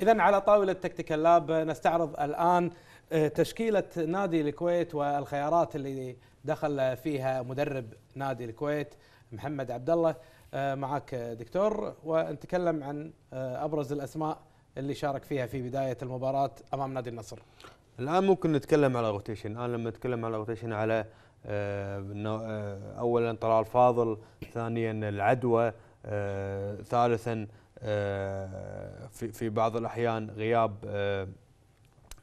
إذا على طاولة تكتيكال لاب نستعرض الآن آه، تشكيلة نادي الكويت والخيارات اللي دخل فيها مدرب نادي الكويت محمد عبد الله آه، معك دكتور ونتكلم عن آه، أبرز الأسماء اللي شارك فيها في بداية المباراة أمام نادي النصر الآن ممكن نتكلم على روتيشن الان لما نتكلم على روتيشن على أولا طلال فاضل ثانيا العدوى ثالثا آه، في في بعض الاحيان غياب آه،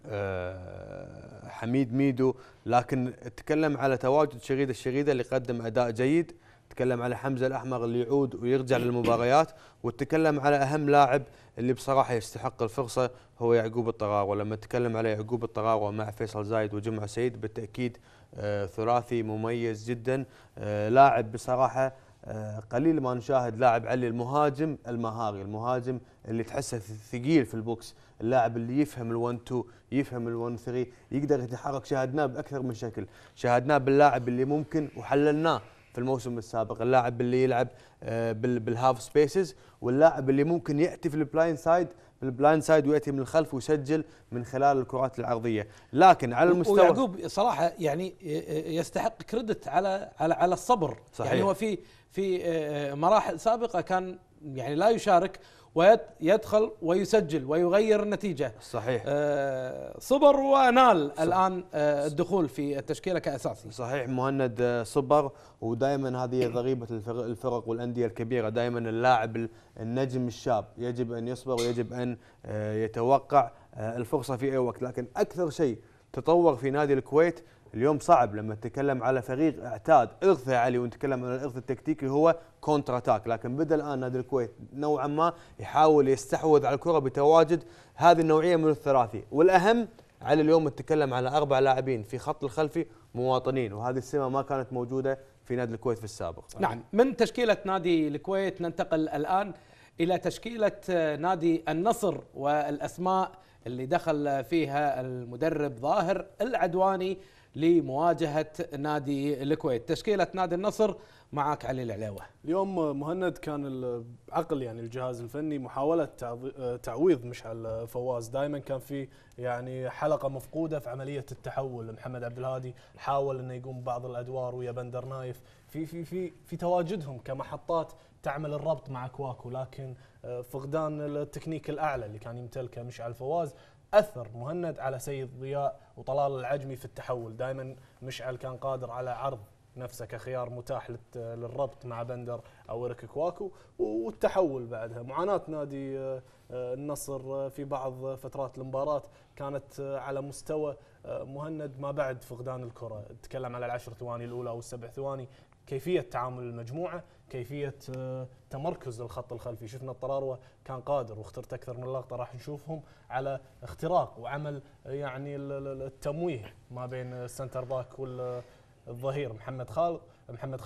آه، حميد ميدو لكن تكلم على تواجد شغيد الشغيده اللي قدم اداء جيد تكلم على حمزه الاحمر اللي يعود ويرجع <coughs> للمباريات وتكلم على اهم لاعب اللي بصراحه يستحق الفرصه هو يعقوب الطراوه لما تكلم على يعقوب الطراوه مع فيصل زايد وجمعه سيد بالتاكيد ثلاثي مميز جدا لاعب بصراحه آه، قليل ما نشاهد لاعب علي المهاجم المهاري المهاجم اللي تحسه ثقيل في البوكس اللاعب اللي يفهم ال1 2 يفهم ال1 3 يقدر يتحرك شاهدناه باكثر من شكل شاهدناه باللاعب اللي ممكن وحللناه في الموسم السابق اللاعب اللي يلعب آه، بالهاف سبيسز واللاعب اللي ممكن ياتي في البلاين سايد بالبلايند سايد وياتي من الخلف ويسجل من خلال الكرات العرضيه لكن على المستوى ويعقوب صراحه يعني آه، آه، يستحق كريدت على على على الصبر يعني صحيح يعني هو في في آه، مراحل سابقه كان يعني لا يشارك ويدخل ويسجل ويغير النتيجه صحيح آه، صبر ونال صح. الان آه، الدخول في التشكيله كاساسي صحيح مهند آه، صبر ودائما هذه ضريبه الفرق والانديه الكبيره دائما اللاعب النجم الشاب يجب ان يصبر ويجب ان يتوقع الفرصه في اي وقت لكن اكثر شيء تطور في نادي الكويت اليوم صعب لما تتكلم على فريق اعتاد ارثه علي ونتكلم عن الارث التكتيكي هو كونتر اتاك لكن بدا الان نادي الكويت نوعا ما يحاول يستحوذ على الكره بتواجد هذه النوعيه من الثلاثي والاهم علي اليوم نتكلم على اربع لاعبين في خط الخلفي مواطنين وهذه السمه ما كانت موجوده في نادي الكويت في السابق نعم من تشكيله نادي الكويت ننتقل الان الى تشكيله نادي النصر والاسماء اللي دخل فيها المدرب ظاهر العدواني لمواجهة نادي الكويت تشكيلة نادي النصر معك علي العلاوة اليوم مهند كان العقل يعني الجهاز الفني محاولة تعويض مشعل فواز دائما كان في يعني حلقة مفقودة في عملية التحول محمد عبد الهادي حاول انه يقوم بعض الادوار ويا بندر نايف في في في في تواجدهم كمحطات تعمل الربط مع كواكو لكن آه، فقدان التكنيك الاعلى اللي كان يمتلكه مشعل فواز اثر مهند على سيد ضياء وطلال العجمي في التحول دائما مشعل كان قادر على عرض نفسه كخيار متاح للربط مع بندر او ريك كواكو والتحول بعدها معاناه نادي آه، آه، النصر آه، في بعض فترات المباراه كانت على مستوى مهند ما بعد فقدان الكره تكلم على العشر ثواني الاولى او السبع ثواني كيفيه تعامل المجموعه كيفيه آه، تمركز الخط الخلفي شفنا الطراروه كان قادر واخترت اكثر من لقطه راح نشوفهم على اختراق وعمل آه، يعني التمويه ما بين السنتر آه، باك والظهير محمد خالد محمد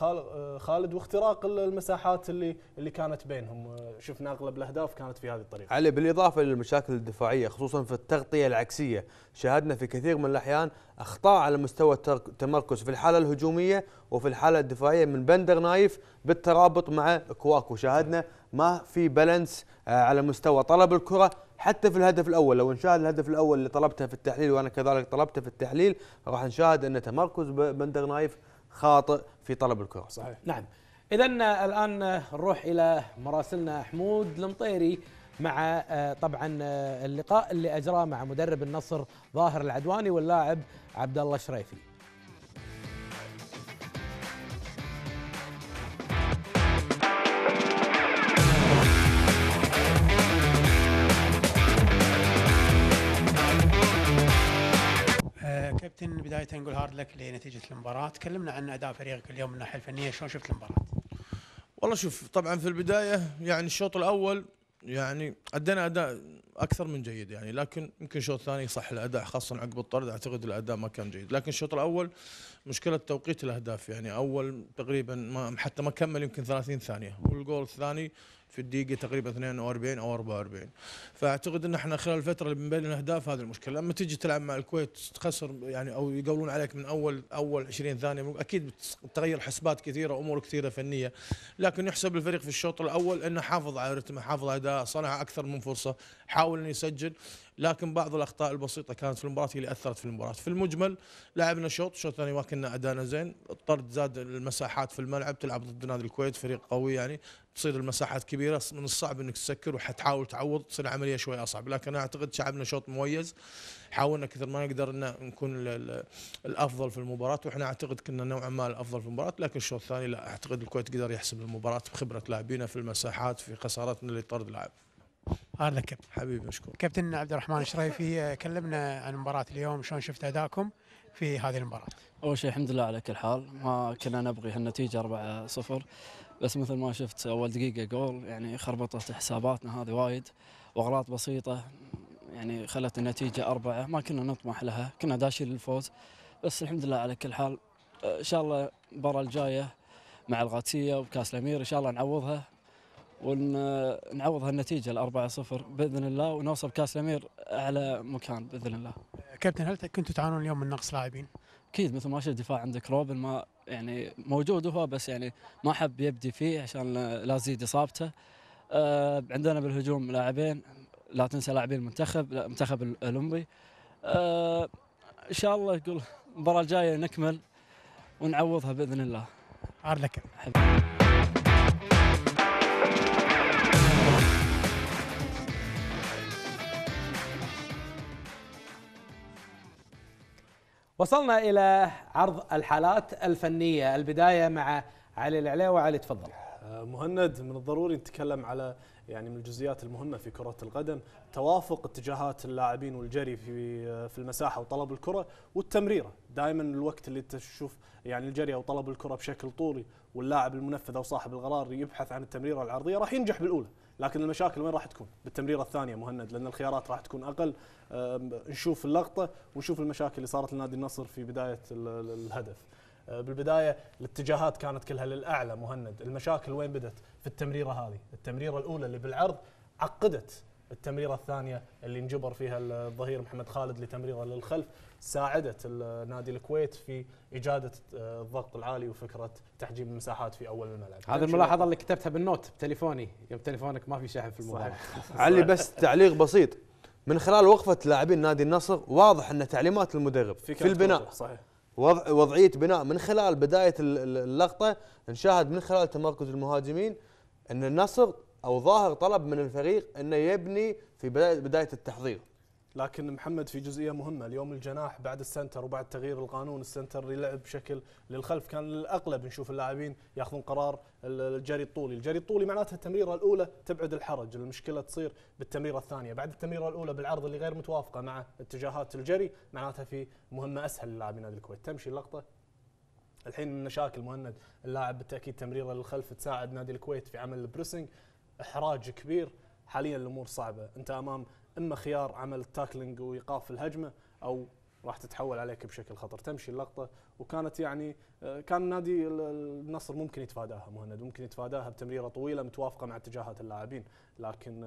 خالد واختراق المساحات اللي اللي كانت بينهم آه، شفنا اغلب الاهداف كانت في هذه الطريقه. علي بالاضافه للمشاكل الدفاعيه خصوصا في التغطيه العكسيه شاهدنا في كثير من الاحيان اخطاء على مستوى التمركز في الحاله الهجوميه وفي الحاله الدفاعيه من بندر نايف بالترابط مع كواكو شاهدنا ما في بالانس آه، على مستوى طلب الكره حتى في الهدف الاول لو نشاهد الهدف الاول اللي طلبته في التحليل وانا كذلك طلبته في التحليل راح نشاهد ان تمركز بندر نايف خاطئ في طلب الكره صحيح نعم اذا آه، الان آه، نروح الى مراسلنا حمود المطيري مع آه، طبعا اللقاء اللي اجراه مع مدرب النصر ظاهر العدواني واللاعب عبد الله الشريفي كابتن بداية نقول هارد لك لنتيجة المباراة تكلمنا عن أداء فريقك اليوم من الناحية الفنية شلون شفت المباراة والله شوف طبعا في البداية يعني الشوط الأول يعني ادينا اداء اكثر من جيد يعني لكن يمكن الشوط الثاني صح الاداء خاصه عقب الطرد اعتقد الاداء ما كان جيد لكن الشوط الاول مشكلة توقيت الأهداف يعني أول تقريبا ما حتى ما كمل يمكن 30 ثانية والجول الثاني في الدقيقة تقريبا 42 أو 44 فأعتقد أن احنا خلال الفترة اللي بين الأهداف هذه المشكلة لما تجي تلعب مع الكويت تخسر يعني أو يقولون عليك من أول أول 20 ثانية أكيد بتغير حسبات كثيرة وأمور كثيرة فنية لكن يحسب الفريق في الشوط الأول أنه حافظ على رتمه حافظ على أداء صنع أكثر من فرصة حاول أن يسجل لكن بعض الاخطاء البسيطه كانت في المباراه هي اللي اثرت في المباراه في المجمل لعبنا شوط الشوط الثاني ما كنا ادانا زين الطرد زاد المساحات في الملعب تلعب ضد نادي الكويت فريق قوي يعني تصير المساحات كبيره من الصعب انك تسكر وحتحاول تعوض تصير عمليه شوي اصعب لكن انا اعتقد شعبنا شوط مميز حاولنا كثر ما نقدر ان نكون الافضل في المباراه واحنا اعتقد كنا نوعا ما الافضل في المباراه لكن الشوط الثاني لا اعتقد الكويت قدر يحسم المباراه بخبره لاعبينا في المساحات في خسارتنا اللي طرد لاعب اهلا كابتن حبيبي مشكور كابتن عبد الرحمن الشريفي كلمنا عن مباراه اليوم شلون شفت اداءكم في هذه المباراه اول شيء الحمد لله على كل حال ما كنا نبغي هالنتيجه 4-0 بس مثل ما شفت اول دقيقه جول يعني خربطت حساباتنا هذه وايد واغلاط بسيطه يعني خلت النتيجه أربعة ما كنا نطمح لها كنا داشين للفوز بس الحمد لله على كل حال ان شاء الله المباراه الجايه مع الغاتسيه وكاس الامير ان شاء الله نعوضها ونعوض هالنتيجة الأربعة صفر بإذن الله ونوصل كأس الأمير أعلى مكان بإذن الله كابتن هل كنتوا تعانون اليوم من نقص لاعبين؟ أكيد مثل ما شفت دفاع عندك روبن ما يعني موجود هو بس يعني ما حب يبدي فيه عشان لا تزيد إصابته آه عندنا بالهجوم لاعبين لا تنسى لاعبين المنتخب المنتخب الأولمبي آه إن شاء الله يقول المباراة الجاية نكمل ونعوضها بإذن الله عار لك حبيب. وصلنا إلى عرض الحالات الفنية البداية مع علي العليوة وعلي تفضل آه، مهند من الضروري نتكلم على يعني من الجزئيات المهمه في كره القدم توافق اتجاهات اللاعبين والجري في آه، في المساحه وطلب الكره والتمريره دائما الوقت اللي تشوف يعني الجري او طلب الكره بشكل طولي واللاعب المنفذ او صاحب القرار يبحث عن التمريره العرضيه راح ينجح بالاولى لكن المشاكل وين راح تكون؟ بالتمريره الثانيه مهند لان الخيارات راح تكون اقل نشوف اللقطه ونشوف المشاكل اللي صارت لنادي النصر في بدايه الهدف. أه، بالبدايه الاتجاهات كانت كلها للاعلى مهند، المشاكل وين بدت؟ في التمريره هذه، التمريره الاولى اللي بالعرض عقدت التمريره الثانيه اللي انجبر فيها الظهير محمد خالد لتمريره للخلف ساعدت نادي الكويت في اجاده آه، الضغط العالي وفكره تحجيم المساحات في اول الملعب. هذه الملاحظه اللي كتبتها بالنوت بتليفوني يوم تليفونك ما في شاحن في الموبايل. <laughs> علي بس تعليق بسيط من خلال وقفه لاعبين نادي النصر واضح ان تعليمات المدرب في البناء صحيح وضعيه بناء من خلال بدايه اللقطه نشاهد من خلال تمركز المهاجمين ان النصر او ظاهر طلب من الفريق انه يبني في بدايه التحضير لكن محمد في جزئيه مهمه اليوم الجناح بعد السنتر وبعد تغيير القانون السنتر يلعب بشكل للخلف كان الاغلب نشوف اللاعبين ياخذون قرار الجري الطولي الجري الطولي معناته التمريره الاولى تبعد الحرج المشكله تصير بالتمريره الثانيه بعد التمريره الاولى بالعرض اللي غير متوافقه مع اتجاهات الجري معناتها في مهمه اسهل للاعبين نادي الكويت تمشي اللقطه الحين من مشاكل مهند اللاعب بالتاكيد تمريره للخلف تساعد نادي الكويت في عمل البريسنج احراج كبير حاليا الامور صعبه انت امام اما خيار عمل التاكلينج وايقاف الهجمه او راح تتحول عليك بشكل خطر تمشي اللقطه وكانت يعني آه، كان نادي النصر ممكن يتفاداها مهند ممكن يتفاداها بتمريره طويله متوافقه مع اتجاهات اللاعبين لكن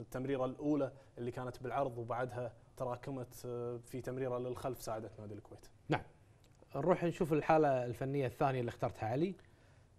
التمريره الاولى اللي كانت بالعرض وبعدها تراكمت آه، في تمريره للخلف ساعدت نادي الكويت نعم نروح نشوف الحاله الفنيه الثانيه اللي اخترتها علي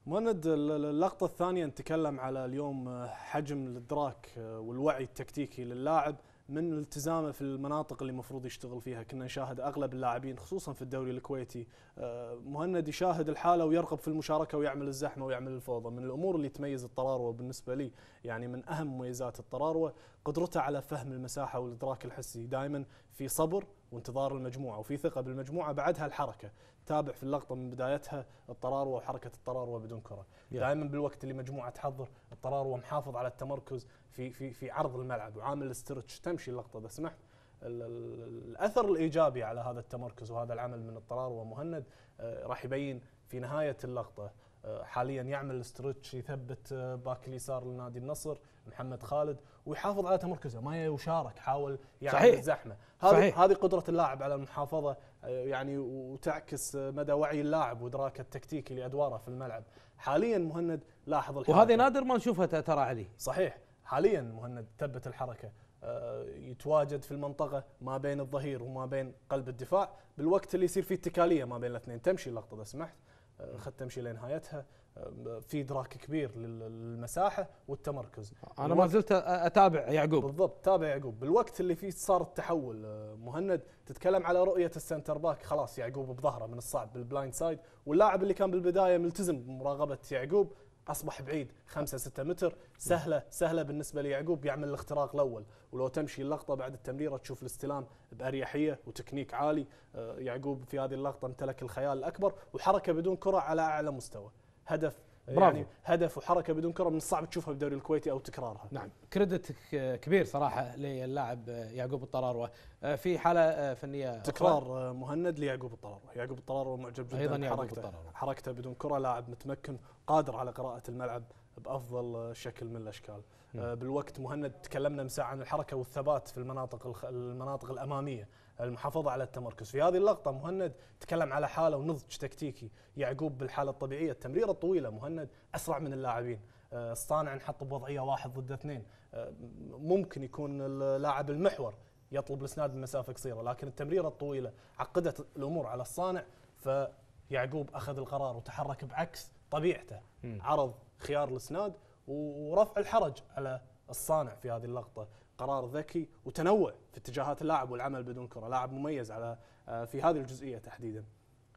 مند اللقطة الثانية نتكلم على اليوم آه، حجم الإدراك آه، والوعي التكتيكي للاعب من التزامه في المناطق اللي المفروض يشتغل فيها كنا نشاهد اغلب اللاعبين خصوصا في الدوري الكويتي آه، مهند يشاهد الحاله ويرغب في المشاركه ويعمل الزحمه ويعمل الفوضى من الامور اللي تميز الطراروه بالنسبه لي يعني من اهم مميزات الطراروه قدرته على فهم المساحه والادراك الحسي دائما في صبر وانتظار المجموعه وفي ثقه بالمجموعه بعدها الحركه تابع في اللقطه من بدايتها الطراروه وحركه الطراروه بدون كره دائما بالوقت اللي مجموعه تحضر الطراروه محافظ على التمركز في في في عرض الملعب وعامل الاسترتش تمشي اللقطه اذا سمحت الاثر الايجابي على هذا التمركز وهذا العمل من الطرار ومهند آه، راح يبين في نهايه اللقطه آه، حاليا يعمل استرتش يثبت آه، باك اليسار لنادي النصر محمد خالد ويحافظ على تمركزه ما يشارك حاول يعمل صحيح. هذه هذه قدره اللاعب على المحافظه يعني وتعكس مدى وعي اللاعب وادراكه التكتيكي لادواره في الملعب حاليا مهند لاحظ الحركة. وهذه نادر ما نشوفها ترى علي صحيح حاليا مهند ثبت الحركه آه، يتواجد في المنطقه ما بين الظهير وما بين قلب الدفاع بالوقت اللي يصير فيه اتكاليه ما بين الاثنين تمشي اللقطه اذا سمحت آه، خد تمشي لنهايتها آه، في ادراك كبير للمساحه والتمركز انا ما زلت اتابع يعقوب بالضبط تابع يعقوب بالوقت اللي فيه صار التحول مهند تتكلم على رؤيه السنتر باك خلاص يعقوب بظهره من الصعب بالبلايند سايد واللاعب اللي كان بالبدايه ملتزم بمراقبه يعقوب اصبح بعيد 5 6 متر سهله سهله بالنسبه ليعقوب يعمل الاختراق الاول ولو تمشي اللقطه بعد التمريره تشوف الاستلام باريحيه وتكنيك عالي آه، يعقوب في هذه اللقطه امتلك الخيال الاكبر وحركه بدون كره على اعلى مستوى هدف يعني برافو. يعني هدف وحركه بدون كره من الصعب تشوفها بالدوري الكويتي او تكرارها نعم كريدت كبير صراحه للاعب يعقوب الطراروه آه، في حاله آه، فنيه تكرار أخرى. آه، مهند ليعقوب الطراروه يعقوب الطراروه معجب جدا ايضا يعقوب حركته الطراروه حركته بدون كره لاعب متمكن قادر على قراءه الملعب بافضل شكل من الاشكال بالوقت مهند تكلمنا مساء عن الحركه والثبات في المناطق المناطق الاماميه المحافظه على التمركز في هذه اللقطه مهند تكلم على حاله ونضج تكتيكي يعقوب بالحاله الطبيعيه التمريره الطويله مهند اسرع من اللاعبين آه، الصانع انحط بوضعيه واحد ضد اثنين آه، ممكن يكون اللاعب المحور يطلب الاسناد من مسافه قصيره لكن التمريره الطويله عقدت الامور على الصانع فيعقوب اخذ القرار وتحرك بعكس طبيعته عرض خيار الاسناد ورفع الحرج على الصانع في هذه اللقطه قرار ذكي وتنوع في اتجاهات اللاعب والعمل بدون كره لاعب مميز على آه، في هذه الجزئيه تحديدا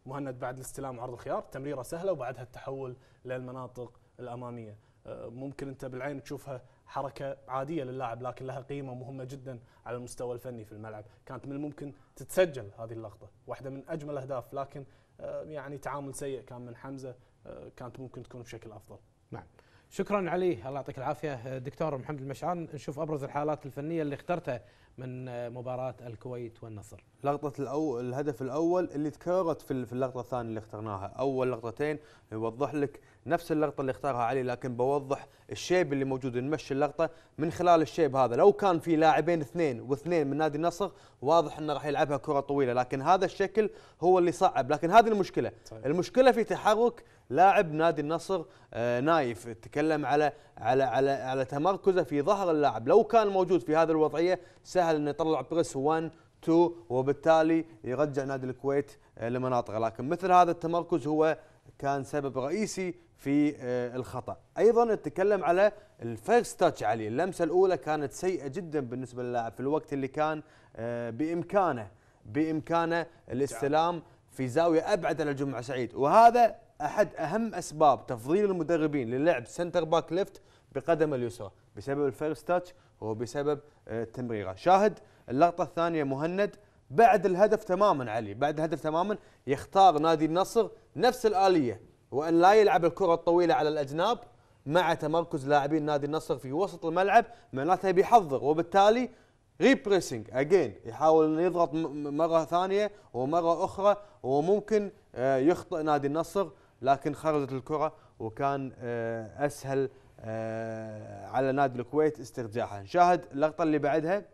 مهند بعد الاستلام عرض الخيار تمريره سهله وبعدها التحول للمناطق الاماميه آه، ممكن انت بالعين تشوفها حركه عاديه للاعب لكن لها قيمه مهمه جدا على المستوى الفني في الملعب كانت من الممكن تتسجل هذه اللقطه واحده من اجمل الاهداف لكن آه، يعني تعامل سيء كان من حمزه كانت ممكن تكون بشكل افضل نعم شكرا علي الله يعطيك العافيه دكتور محمد المشعل نشوف ابرز الحالات الفنيه اللي اخترتها من آه، مباراة الكويت والنصر لقطة الأول الهدف الأول اللي تكررت في اللقطة الثانية اللي اخترناها أول لقطتين يوضح لك نفس اللقطة اللي اختارها علي لكن بوضح الشيب اللي موجود نمشي اللقطة من خلال الشيب هذا لو كان في لاعبين اثنين واثنين من نادي النصر واضح انه راح يلعبها كرة طويلة لكن هذا الشكل هو اللي صعب لكن هذه المشكلة طيب. المشكلة في تحرك لاعب نادي النصر آه نايف تكلم على على على على تمركزه في ظهر اللاعب لو كان موجود في هذه الوضعية سهل سهل انه يطلع بريس 1 2 وبالتالي يرجع نادي الكويت آه، لمناطقه لكن مثل هذا التمركز هو كان سبب رئيسي في آه، الخطا ايضا نتكلم على الفيرست تاتش علي اللمسه الاولى كانت سيئه جدا بالنسبه للاعب في الوقت اللي كان آه، بامكانه بامكانه الاستلام في زاويه ابعد عن الجمعه سعيد وهذا احد اهم اسباب تفضيل المدربين للعب سنتر باك ليفت بقدم اليسرى بسبب الفيرست تاتش هو بسبب آه، التمريره شاهد اللقطه الثانيه مهند بعد الهدف تماما علي بعد الهدف تماما يختار نادي النصر نفس الاليه وان لا يلعب الكره الطويله على الاجناب مع تمركز لاعبين نادي النصر في وسط الملعب معناته بيحضر وبالتالي ريبريسنج اجين يحاول انه يضغط مره ثانيه ومره اخرى وممكن آه، يخطئ نادي النصر لكن خرجت الكره وكان آه، اسهل آه، على نادي الكويت استرجاعها نشاهد اللقطه اللي بعدها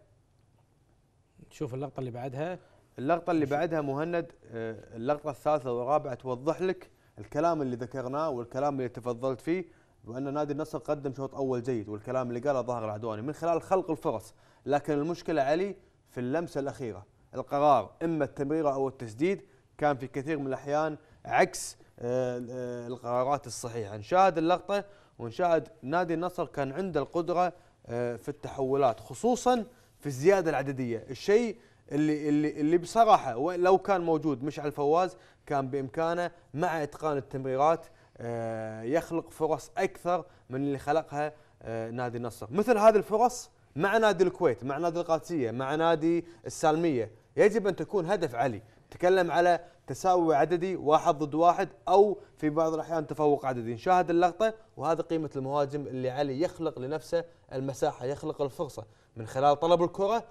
نشوف اللقطه اللي بعدها اللقطه اللي بعدها مهند آه، اللقطه الثالثه والرابعه توضح لك الكلام اللي ذكرناه والكلام اللي تفضلت فيه بان نادي النصر قدم شوط اول جيد والكلام اللي قاله ظاهر العدواني من خلال خلق الفرص لكن المشكله علي في اللمسه الاخيره القرار اما التمريره او التسديد كان في كثير من الاحيان عكس آه، القرارات الصحيحه نشاهد اللقطه ونشاهد نادي النصر كان عنده القدره آه، في التحولات خصوصا في الزياده العدديه الشيء اللي اللي اللي بصراحه لو كان موجود مشعل الفواز كان بامكانه مع اتقان التمريرات آه، يخلق فرص اكثر من اللي خلقها آه، نادي النصر مثل هذه الفرص مع نادي الكويت مع نادي القادسيه مع نادي السالميه يجب ان تكون هدف علي تكلم على تساوي عددي واحد ضد واحد او في بعض الاحيان تفوق عددي نشاهد اللقطه وهذه قيمه المهاجم اللي علي يخلق لنفسه المساحه يخلق الفرصه من خلال طلب الكره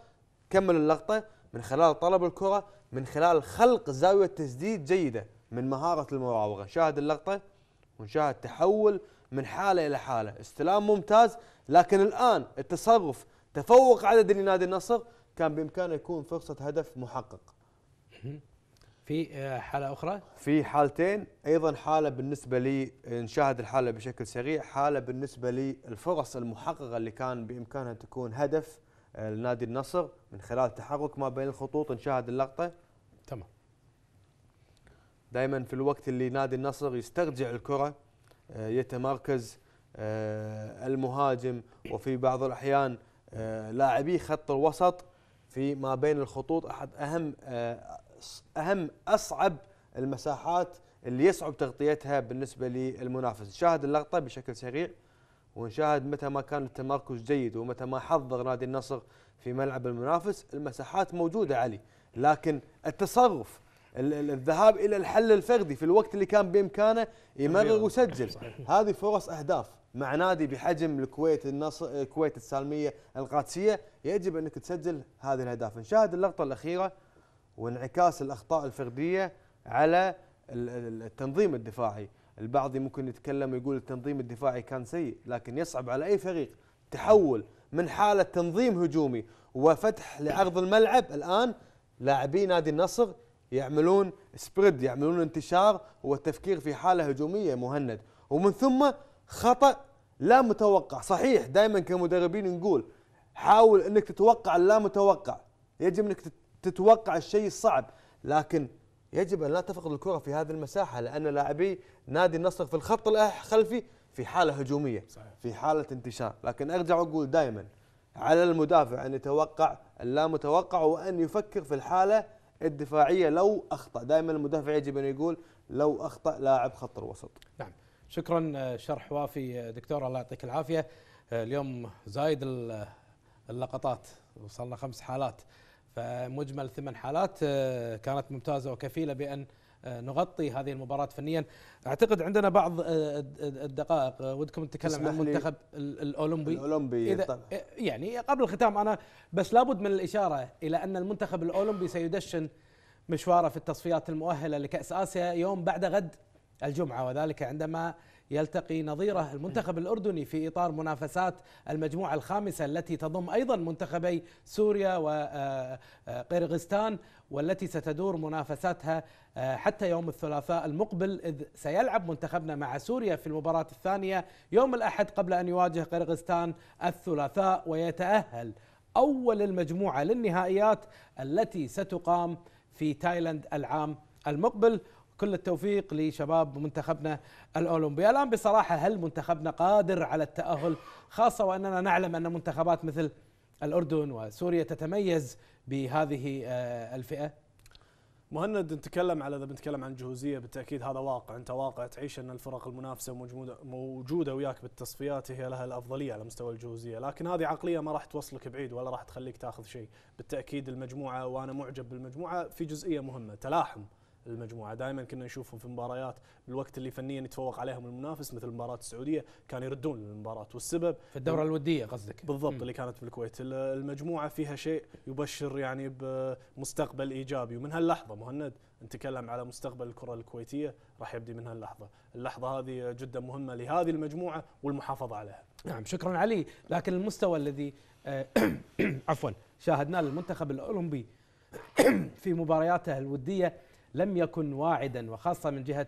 كمل اللقطه من خلال طلب الكره من خلال خلق زاويه تسديد جيده من مهاره المراوغه شاهد اللقطه ونشاهد تحول من حاله الى حاله استلام ممتاز لكن الان التصرف تفوق عدد لنادي النصر كان بامكانه يكون فرصه هدف محقق في آه، حالة أخرى؟ في حالتين أيضا حالة بالنسبة لي نشاهد الحالة بشكل سريع حالة بالنسبة للفرص المحققة اللي كان بإمكانها تكون هدف آه، لنادي النصر من خلال تحرك ما بين الخطوط نشاهد اللقطة تمام دائما في الوقت اللي نادي النصر يسترجع الكرة آه، يتمركز المهاجم وفي بعض الأحيان لاعبي خط الوسط في ما بين الخطوط أحد أهم اهم اصعب المساحات اللي يصعب تغطيتها بالنسبه للمنافس نشاهد اللقطه بشكل سريع ونشاهد متى ما كان التمركز جيد ومتى ما حضر نادي النصر في ملعب المنافس المساحات موجوده علي لكن التصرف الذهاب الى الحل الفردي في الوقت اللي كان بامكانه يمرر ويسجل هذه فرص اهداف مع نادي بحجم الكويت النصر الكويت السالميه القادسيه يجب انك تسجل هذه الاهداف نشاهد اللقطه الاخيره وانعكاس الاخطاء الفرديه على التنظيم الدفاعي البعض ممكن يتكلم ويقول التنظيم الدفاعي كان سيء لكن يصعب على اي فريق تحول من حاله تنظيم هجومي وفتح لعرض الملعب الان لاعبي نادي النصر يعملون سبريد يعملون انتشار والتفكير في حاله هجوميه مهند ومن ثم خطا لا متوقع صحيح دائما كمدربين نقول حاول انك تتوقع اللا متوقع يجب انك تتوقع الشيء الصعب لكن يجب ان لا تفقد الكره في هذه المساحه لان لاعبي نادي النصر في الخط الخلفي في حاله هجوميه صحيح. في حاله انتشار لكن ارجع واقول دائما على المدافع ان يتوقع اللا متوقع وان يفكر في الحاله الدفاعيه لو اخطا دائما المدافع يجب ان يقول لو اخطا لاعب خط الوسط نعم شكرا آه، شرح وافي آه، دكتور الله يعطيك العافيه آه، اليوم زايد اللقطات وصلنا خمس حالات فمجمل ثمان حالات آه، كانت ممتازه وكفيله بان آه، نغطي هذه المباراه فنيا اعتقد عندنا بعض آه، الدقائق ودكم نتكلم عن المنتخب الاولمبي الاولمبي إذا يعني قبل الختام انا بس لابد من الاشاره الى ان المنتخب الاولمبي سيدشن مشواره في التصفيات المؤهله لكاس اسيا يوم بعد غد الجمعه وذلك عندما يلتقي نظيره المنتخب الأردني في إطار منافسات المجموعة الخامسة التي تضم أيضا منتخبي سوريا وقرغستان آه، آه، والتي ستدور منافساتها آه، حتى يوم الثلاثاء المقبل إذ سيلعب منتخبنا مع سوريا في المباراة الثانية يوم الأحد قبل أن يواجه قرغستان الثلاثاء ويتأهل أول المجموعة للنهائيات التي ستقام في تايلاند العام المقبل كل التوفيق لشباب منتخبنا الاولمبي الان بصراحه هل منتخبنا قادر على التاهل خاصه واننا نعلم ان منتخبات مثل الاردن وسوريا تتميز بهذه آه، الفئه مهند نتكلم على اذا بنتكلم عن جهوزيه بالتاكيد هذا واقع انت واقع تعيش ان الفرق المنافسه موجوده موجوده وياك بالتصفيات هي لها الافضليه على مستوى الجهوزيه لكن هذه عقليه ما راح توصلك بعيد ولا راح تخليك تاخذ شيء بالتاكيد المجموعه وانا معجب بالمجموعه في جزئيه مهمه تلاحم المجموعه، دائما كنا نشوفهم في مباريات بالوقت اللي فنيا يتفوق عليهم المنافس مثل مباراه السعوديه كانوا يردون للمباراه والسبب في الدوره الوديه قصدك بالضبط م. اللي كانت بالكويت، المجموعه فيها شيء يبشر يعني بمستقبل ايجابي ومن هاللحظه مهند نتكلم على مستقبل الكره الكويتيه راح يبدي من هاللحظه، اللحظه هذه جدا مهمه لهذه المجموعه والمحافظه عليها. نعم شكرا علي، لكن المستوى الذي آه، <coughs> عفوا شاهدناه للمنتخب الاولمبي <coughs> في مبارياته الوديه لم يكن واعدا وخاصه من جهه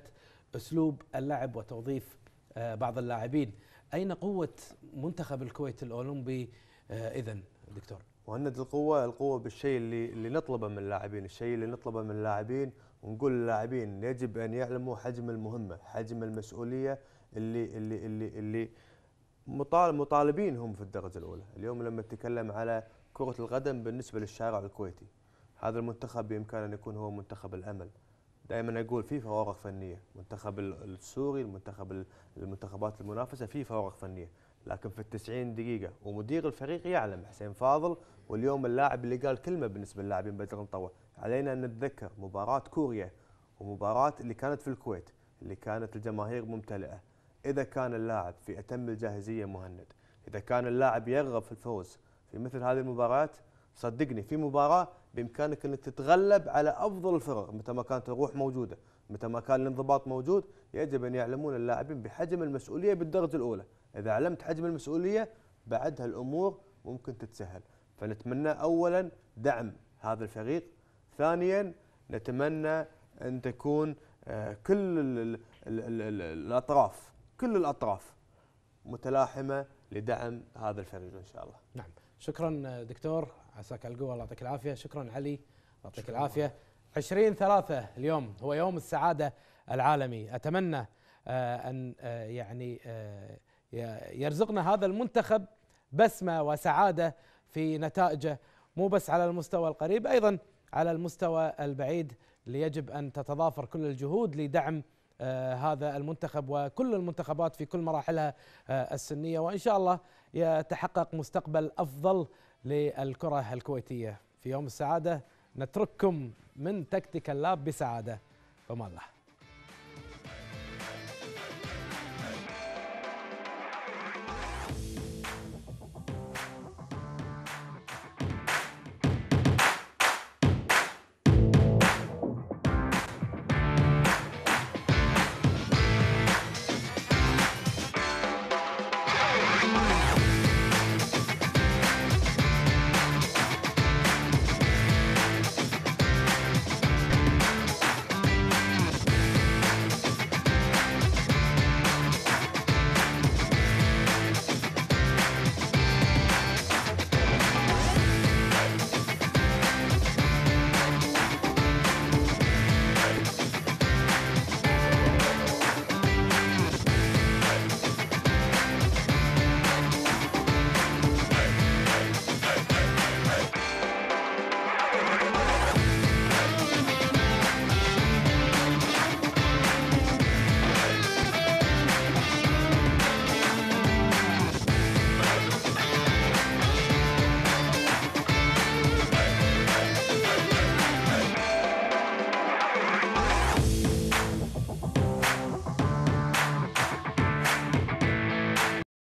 اسلوب اللعب وتوظيف آه، بعض اللاعبين اين قوه منتخب الكويت الاولمبي آه، اذا دكتور مهند القوه القوه بالشيء اللي اللي نطلبه من اللاعبين الشيء اللي نطلبه من اللاعبين ونقول للاعبين يجب ان يعلموا حجم المهمه حجم المسؤوليه اللي اللي اللي اللي مطالب مطالبين هم في الدرجه الاولى اليوم لما نتكلم على كره القدم بالنسبه للشارع الكويتي هذا المنتخب بامكانه ان يكون هو منتخب الامل دائما اقول في فوارق فنيه منتخب السوري المنتخب المنتخبات المنافسه في فوارق فنيه لكن في التسعين دقيقه ومدير الفريق يعلم حسين فاضل واليوم اللاعب اللي قال كلمه بالنسبه للاعبين بدر مطوع علينا ان نتذكر مباراه كوريا ومباراه اللي كانت في الكويت اللي كانت الجماهير ممتلئه اذا كان اللاعب في اتم الجاهزيه مهند اذا كان اللاعب يرغب في الفوز في مثل هذه المباريات صدقني في مباراه بامكانك انك تتغلب على افضل الفرق متى ما كانت الروح موجوده، متى ما كان الانضباط موجود، يجب ان يعلمون اللاعبين بحجم المسؤوليه بالدرجه الاولى، اذا علمت حجم المسؤوليه بعدها الامور ممكن تتسهل، فنتمنى اولا دعم هذا الفريق، ثانيا نتمنى ان تكون آه، كل الاطراف كل الاطراف متلاحمه لدعم هذا الفريق ان شاء الله. نعم، شكرا دكتور عساك على القوه الله يعطيك العافيه شكرا علي يعطيك العافيه 20 3 اليوم هو يوم السعاده العالمي اتمنى آه، ان آه، يعني آه، يرزقنا هذا المنتخب بسمه وسعاده في نتائجه مو بس على المستوى القريب ايضا على المستوى البعيد ليجب ان تتضافر كل الجهود لدعم هذا المنتخب وكل المنتخبات في كل مراحلها السنيه وان شاء الله يتحقق مستقبل افضل للكرة الكويتية في يوم السعادة نترككم من تكتيك اللاب بسعادة فما الله